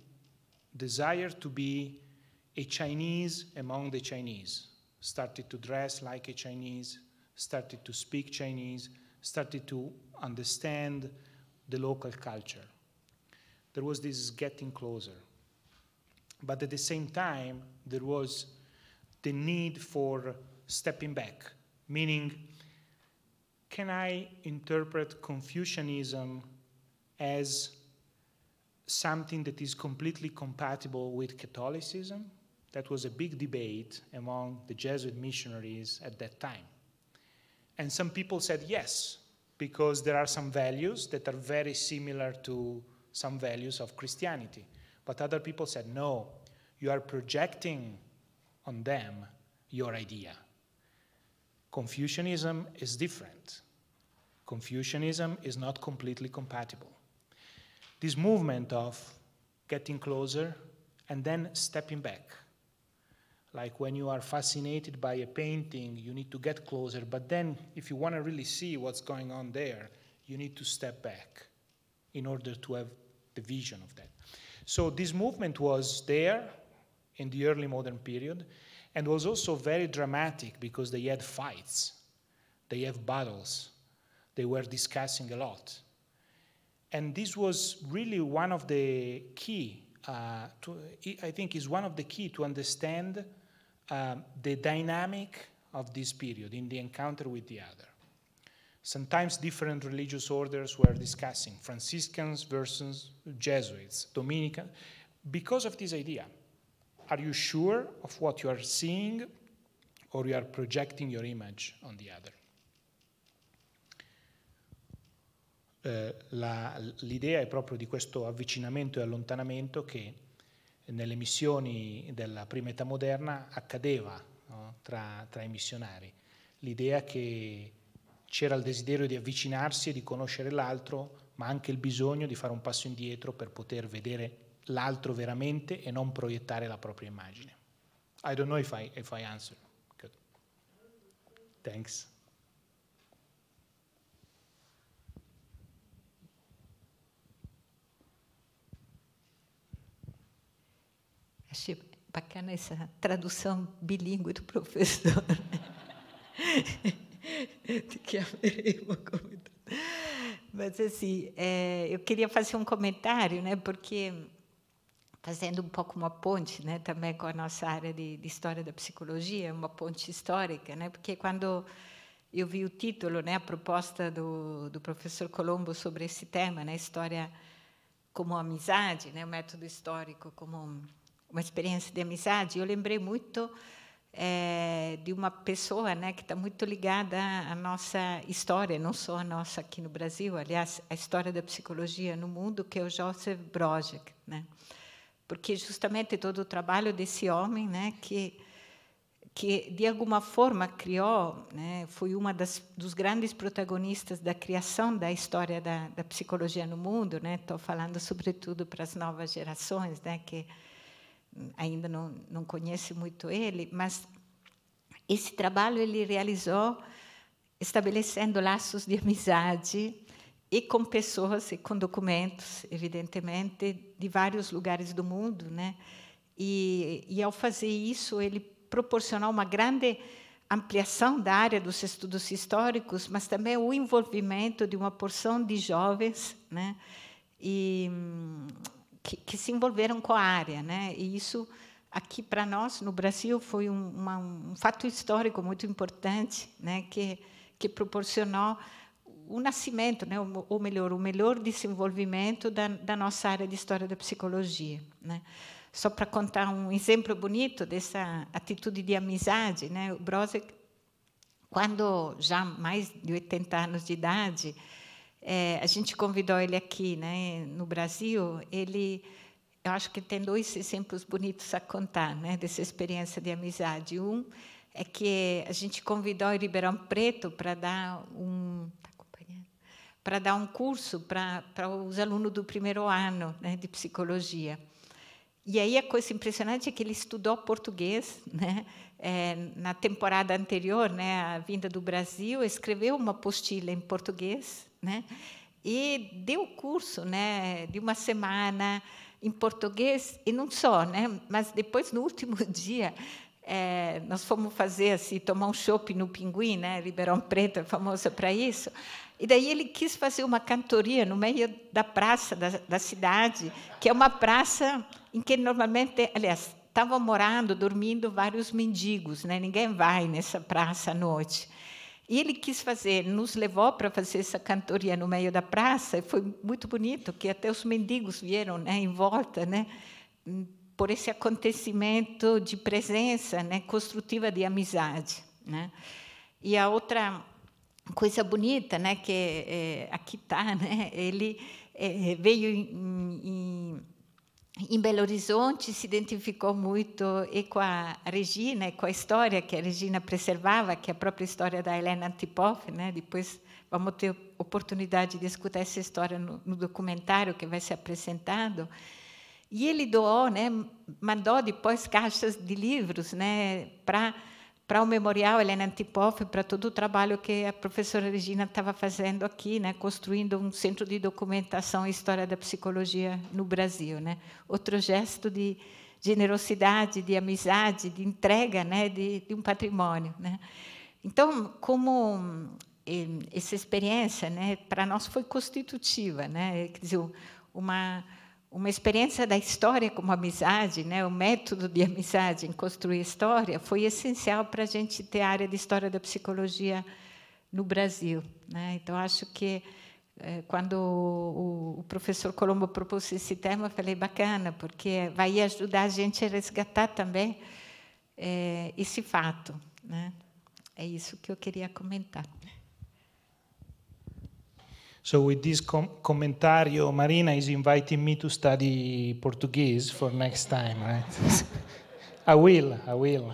desire to be a Chinese among the Chinese, started to dress like a Chinese, started to speak Chinese, started to understand the local culture. There was this getting closer. But at the same time, there was the need for stepping back, meaning, can I interpret Confucianism as something that is completely compatible with Catholicism? That was a big debate among the Jesuit missionaries at that time. And some people said yes, because there are some values that are very similar to some values of Christianity. But other people said, no, you are projecting on them your idea. Confucianism is different. Confucianism is not completely compatible. This movement of getting closer and then stepping back like when you are fascinated by a painting, you need to get closer, but then if you want to really see what's going on there, you need to step back in order to have the vision of that. So this movement was there in the early modern period and was also very dramatic because they had fights, they had battles, they were discussing a lot. And this was really one of the key, uh, to, I think is one of the key to understand um, the dynamic of this period in the encounter with the other. Sometimes different religious orders were discussing Franciscans versus Jesuits, Dominicans. because of this idea. Are you sure of what you are seeing or you are projecting your image on the other? The eh, l'idea è proprio di questo avvicinamento e allontanamento che nelle missioni della prima età moderna accadeva no? tra, tra i missionari, l'idea che c'era il desiderio di avvicinarsi e di conoscere l'altro, ma anche il bisogno di fare un passo indietro per poter vedere l'altro veramente e non proiettare la propria immagine. I don't know if I, if I answered. Good. Thanks. Achei bacana essa tradução bilíngue do professor. Né? que Mas, assim, é, eu queria fazer um comentário, né, porque, fazendo um pouco uma ponte né, também com a nossa área de, de história da psicologia, uma ponte histórica, né, porque quando eu vi o título, né, a proposta do, do professor Colombo sobre esse tema, né, história como amizade, né, o método histórico como uma experiência de amizade. Eu lembrei muito é, de uma pessoa né, que está muito ligada à nossa história, não só a nossa aqui no Brasil, aliás, a história da psicologia no mundo, que é o Joseph Brogic. Né? Porque justamente todo o trabalho desse homem, né, que que de alguma forma criou, né, foi uma das dos grandes protagonistas da criação da história da, da psicologia no mundo, né. Estou falando sobretudo para as novas gerações, né, que ainda não, não conhece muito ele, mas esse trabalho ele realizou estabelecendo laços de amizade e com pessoas e com documentos, evidentemente, de vários lugares do mundo, né? E, e ao fazer isso, ele proporcionou uma grande ampliação da área dos estudos históricos, mas também o envolvimento de uma porção de jovens, né? E que, que, se envolveram com a área. Né? E isso, aqui para nós, no Brasil, foi um, uma, um fato histórico muito importante, né? que, que proporcionou o nascimento, né? ou melhor, o melhor desenvolvimento da, da nossa área de história da psicologia. Né? Só para contar um exemplo bonito dessa atitude de amizade, né? o Brozek, quando já mais de 80 anos de idade, é, a gente convidou ele aqui, né, no Brasil. Ele, eu acho que tem dois exemplos bonitos a contar, né, dessa experiência de amizade. Um é que a gente convidou o Ribeirão Preto para dar um tá para dar um curso para, para os alunos do primeiro ano né, de psicologia. E aí a coisa impressionante é que ele estudou português, né? É, na temporada anterior, né, a vinda do Brasil, escreveu uma apostila em português né? E deu curso, né, de uma semana em português e não só, né? Mas depois no último dia é, nós fomos fazer assim, tomar um chopp no Pinguim, né? Ribeirão Preto é famosa para isso. E daí ele quis fazer uma cantoria no meio da praça da, da cidade, que é uma praça em que normalmente, aliás, estavam morando, dormindo vários mendigos, né? Ninguém vai nessa praça à noite. E ele quis fazer, nos levou para fazer essa cantoria no meio da praça, e foi muito bonito, que até os mendigos vieram né, em volta, né, por esse acontecimento de presença né, construtiva de amizade. Né. E a outra coisa bonita, né, que é, aqui está, né, ele é, veio em, em em Belo Horizonte se identificou muito e com a Regina e com a história que a Regina preservava, que é a própria história da Helena Antipoff, né? Depois vamos ter oportunidade de escutar essa história no, no documentário que vai ser apresentado. E ele doou, né? Mandou depois caixas de livros, né? Para para o memorial Helena é Antipoff, para todo o trabalho que a professora Regina estava fazendo aqui, né, construindo um centro de documentação e história da psicologia no Brasil, né. Outro gesto de generosidade, de amizade, de entrega, né, de, de um patrimônio, né. Então, como eh, essa experiência, né, para nós foi constitutiva, né, quer dizer, uma uma experiência da história como amizade, né, o método de amizade em construir história, foi essencial para a gente ter a área de história da psicologia no Brasil. Né? Então, acho que eh, quando o professor Colombo propôs esse tema, eu falei bacana, porque vai ajudar a gente a resgatar também eh, esse fato. Né? É isso que eu queria comentar. So with this com commentario, Marina is inviting me to study Portuguese for next time, right? I will, I will.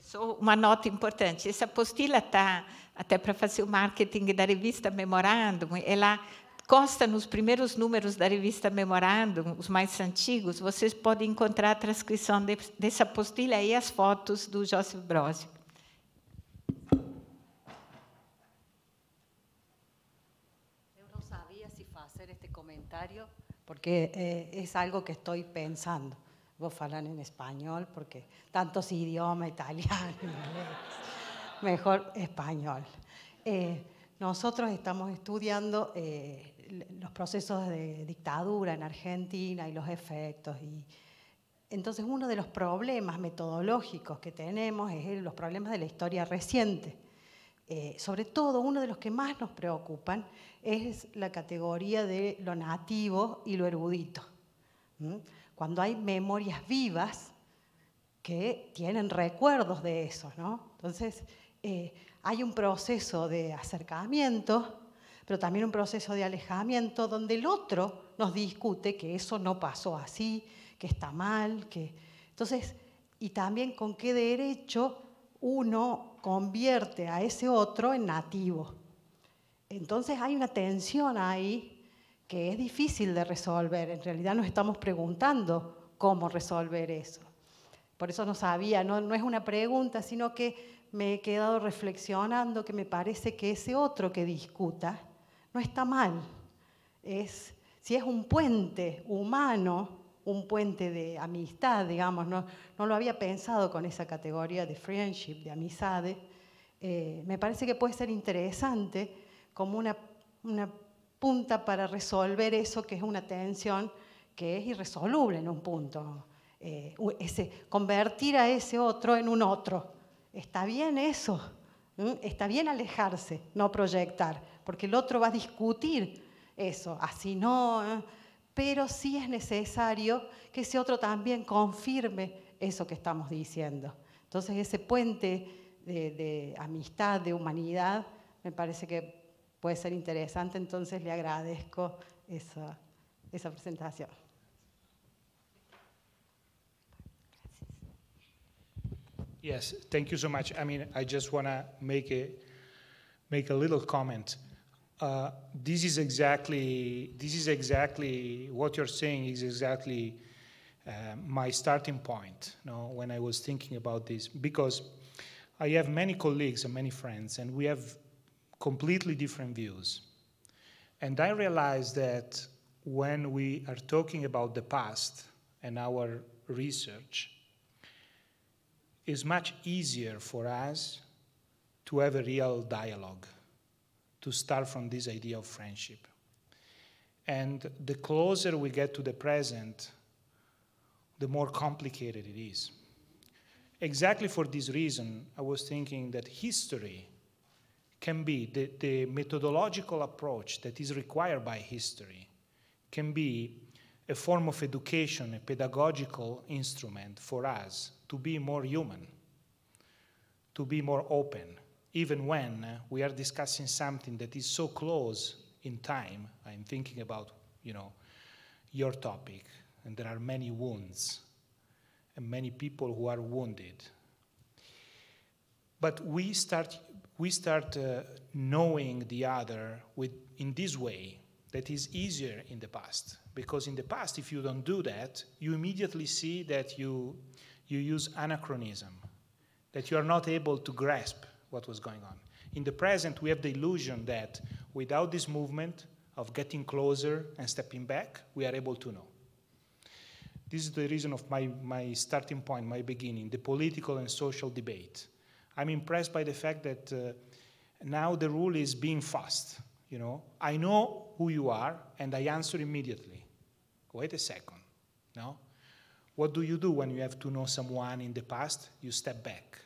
Só uma nota importante. Essa apostila está até para fazer o marketing da revista Memorandum. Ela Costa, nos primeiros números da revista Memorando, os mais antigos, vocês podem encontrar a transcrição de, dessa apostila e as fotos do Joseph Brosio. Eu não sabia se fazer este comentário, porque é, é algo que estou pensando. Vou falar em espanhol, porque tantos idiomas, italiano, mejor espanhol. Eh, Nós estamos estudando. Eh, los procesos de dictadura en Argentina y los efectos. Y, entonces uno de los problemas metodológicos que tenemos es los problemas de la historia reciente. Eh, sobre todo, uno de los que más nos preocupan es la categoría de lo nativo y lo erudito. Cuando hay memorias vivas que tienen recuerdos de eso, ¿no? Entonces, eh, hay un proceso de acercamiento pero también un proceso de alejamiento donde el otro nos discute que eso no pasó así, que está mal, que... Entonces, y también con qué derecho uno convierte a ese otro en nativo. Entonces hay una tensión ahí que es difícil de resolver. En realidad nos estamos preguntando cómo resolver eso. Por eso no sabía, no, no es una pregunta, sino que me he quedado reflexionando que me parece que ese otro que discuta no está mal. si es un puente humano, un puente de amistad, digamos, no, lo había pensado con esa categoría de friendship, de amistad, eh, me parece que puede ser interesante como una, punta para resolver eso que es una tensión que es irresoluble en un punto. Eh, convertir a ese otro en un otro. Está bien eso, está bien alejarse, no proyectar porque el otro va a discutir eso, así no, ¿eh? pero sí es necesario que ese otro también confirme eso que estamos diciendo. Entonces ese puente de, amistad, de humanidad, me parece que puede ser interesante, entonces le agradezco esa, presentación. Yes, thank you so much. I mean, I just want make a make a little comment. Uh, this is exactly this is exactly what you're saying is exactly uh, my starting point. You know, when I was thinking about this, because I have many colleagues and many friends, and we have completely different views. And I realized that when we are talking about the past and our research, it's much easier for us to have a real dialogue to start from this idea of friendship. And the closer we get to the present, the more complicated it is. Exactly for this reason, I was thinking that history can be the, the methodological approach that is required by history, can be a form of education, a pedagogical instrument for us to be more human, to be more open, even when uh, we are discussing something that is so close in time, I'm thinking about, you know, your topic, and there are many wounds, and many people who are wounded. But we start, we start uh, knowing the other with, in this way that is easier in the past. Because in the past, if you don't do that, you immediately see that you, you use anachronism, that you are not able to grasp what was going on. In the present, we have the illusion that without this movement of getting closer and stepping back, we are able to know. This is the reason of my, my starting point, my beginning, the political and social debate. I'm impressed by the fact that uh, now the rule is being fast. You know, I know who you are and I answer immediately. Wait a second, no? What do you do when you have to know someone in the past? You step back.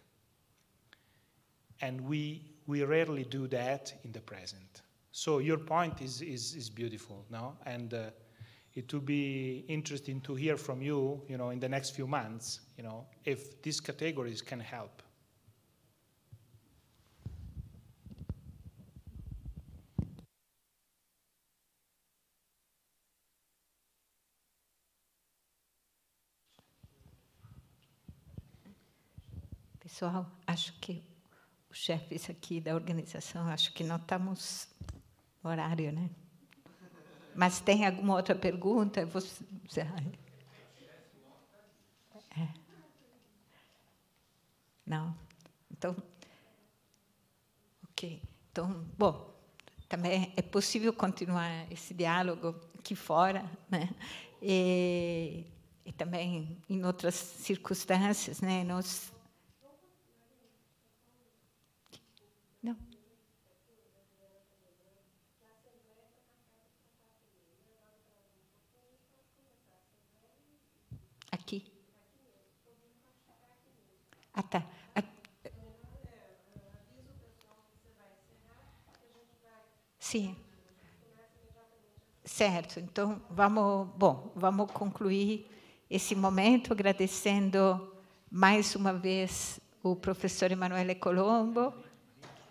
And we, we rarely do that in the present. So your point is, is, is beautiful, no? And uh, it will be interesting to hear from you, you know, in the next few months, you know, if these categories can help. Pessoal, acho que chefes aqui da organização, acho que não estamos no horário, né? Mas tem alguma outra pergunta? Você... É. Não? Então, ok. Então, bom, também é possível continuar esse diálogo aqui fora, né? E, e também em outras circunstâncias, né? Nós Ah, tá. Ah, sim. Certo, então vamos, bom, vamos concluir esse momento agradecendo mais uma vez o professor Emanuele Colombo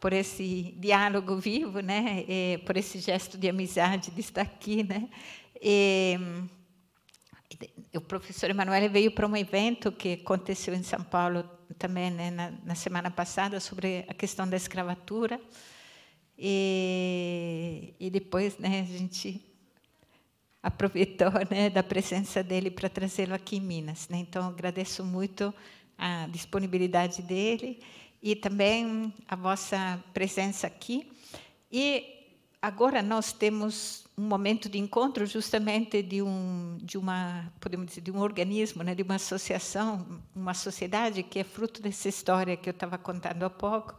por esse diálogo vivo, né? E por esse gesto de amizade de estar aqui, né? E, o professor Emanuele veio para um evento que aconteceu em São Paulo também né, na, na, semana passada sobre a questão da escravatura e, e depois né, a gente aproveitou né, da presença dele para trazê-lo aqui em Minas. Né. Então agradeço muito a disponibilidade dele e também a vossa presença aqui. E agora nós temos um momento de encontro justamente de um de uma podemos dizer de um organismo né de uma associação uma sociedade que é fruto dessa história que eu estava contando há pouco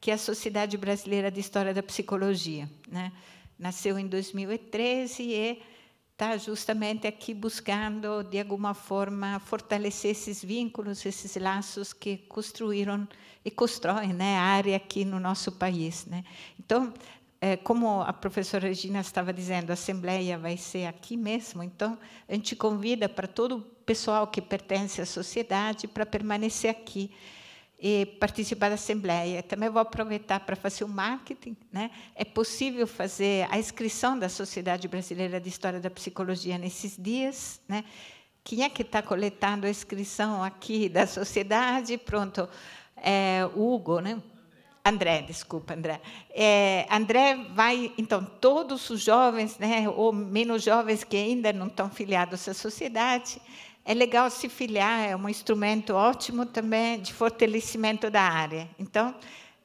que é a Sociedade Brasileira de História da Psicologia né nasceu em 2013 e está justamente aqui buscando de alguma forma fortalecer esses vínculos esses laços que construíram e constroem né a área aqui no nosso país né então é, como a professora Regina estava dizendo, a assembleia vai ser aqui mesmo, então a gente convida para todo o pessoal que pertence à sociedade para permanecer aqui e participar da assembleia. Também vou aproveitar para fazer o marketing, né? É possível fazer a inscrição da Sociedade Brasileira de História da Psicologia nesses dias, né? Quem é que está coletando a inscrição aqui da sociedade? Pronto, é, Hugo, né? André, desculpa, André. É, André vai, então, todos os jovens, né, ou menos jovens que ainda não estão filiados à sociedade, é legal se filiar, é um instrumento ótimo também de fortalecimento da área. Então,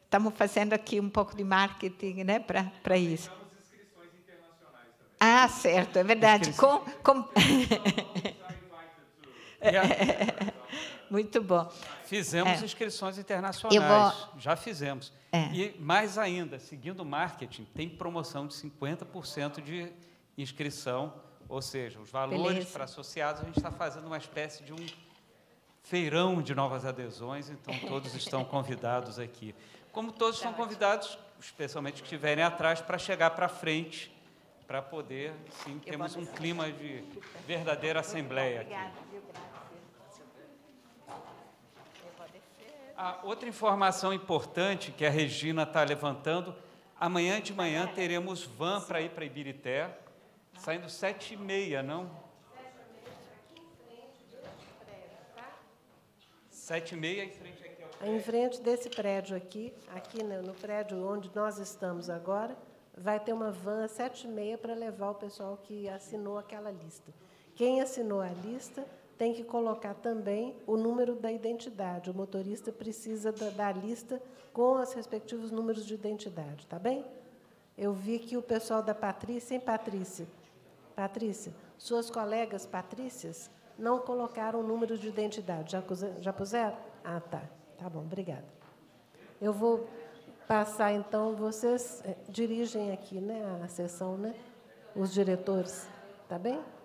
estamos fazendo aqui um pouco de marketing né, para isso. Ah, certo, é verdade. Com, com... Muito bom. Fizemos é. inscrições internacionais, vou... já fizemos. É. E mais ainda, seguindo o marketing, tem promoção de 50% de inscrição, ou seja, os valores para associados, a gente está fazendo uma espécie de um feirão de novas adesões, então todos estão convidados aqui. Como todos estão tá convidados, especialmente que estiverem atrás, para chegar para frente, para poder, sim, temos um clima de verdadeira assembleia aqui. A outra informação importante que a Regina está levantando, amanhã de manhã teremos van para ir para Ibirité, saindo sete e meia, não? Sete e meia em frente aqui ao prédio. Em frente desse prédio aqui, aqui no, né, no prédio onde nós estamos agora, vai ter uma van às sete e meia para levar o pessoal que assinou aquela lista. Quem assinou a lista tem que colocar também o número da identidade. O motorista precisa da, da lista com os respectivos números de identidade, tá bem? Eu vi que o pessoal da Patrícia, hein, Patrícia? Patrícia, suas colegas Patrícias não colocaram o número de identidade. Já, já puseram? Ah, tá. Tá bom, obrigada. Eu vou passar, então, vocês eh, dirigem aqui né, a sessão, né? Os diretores, tá bem?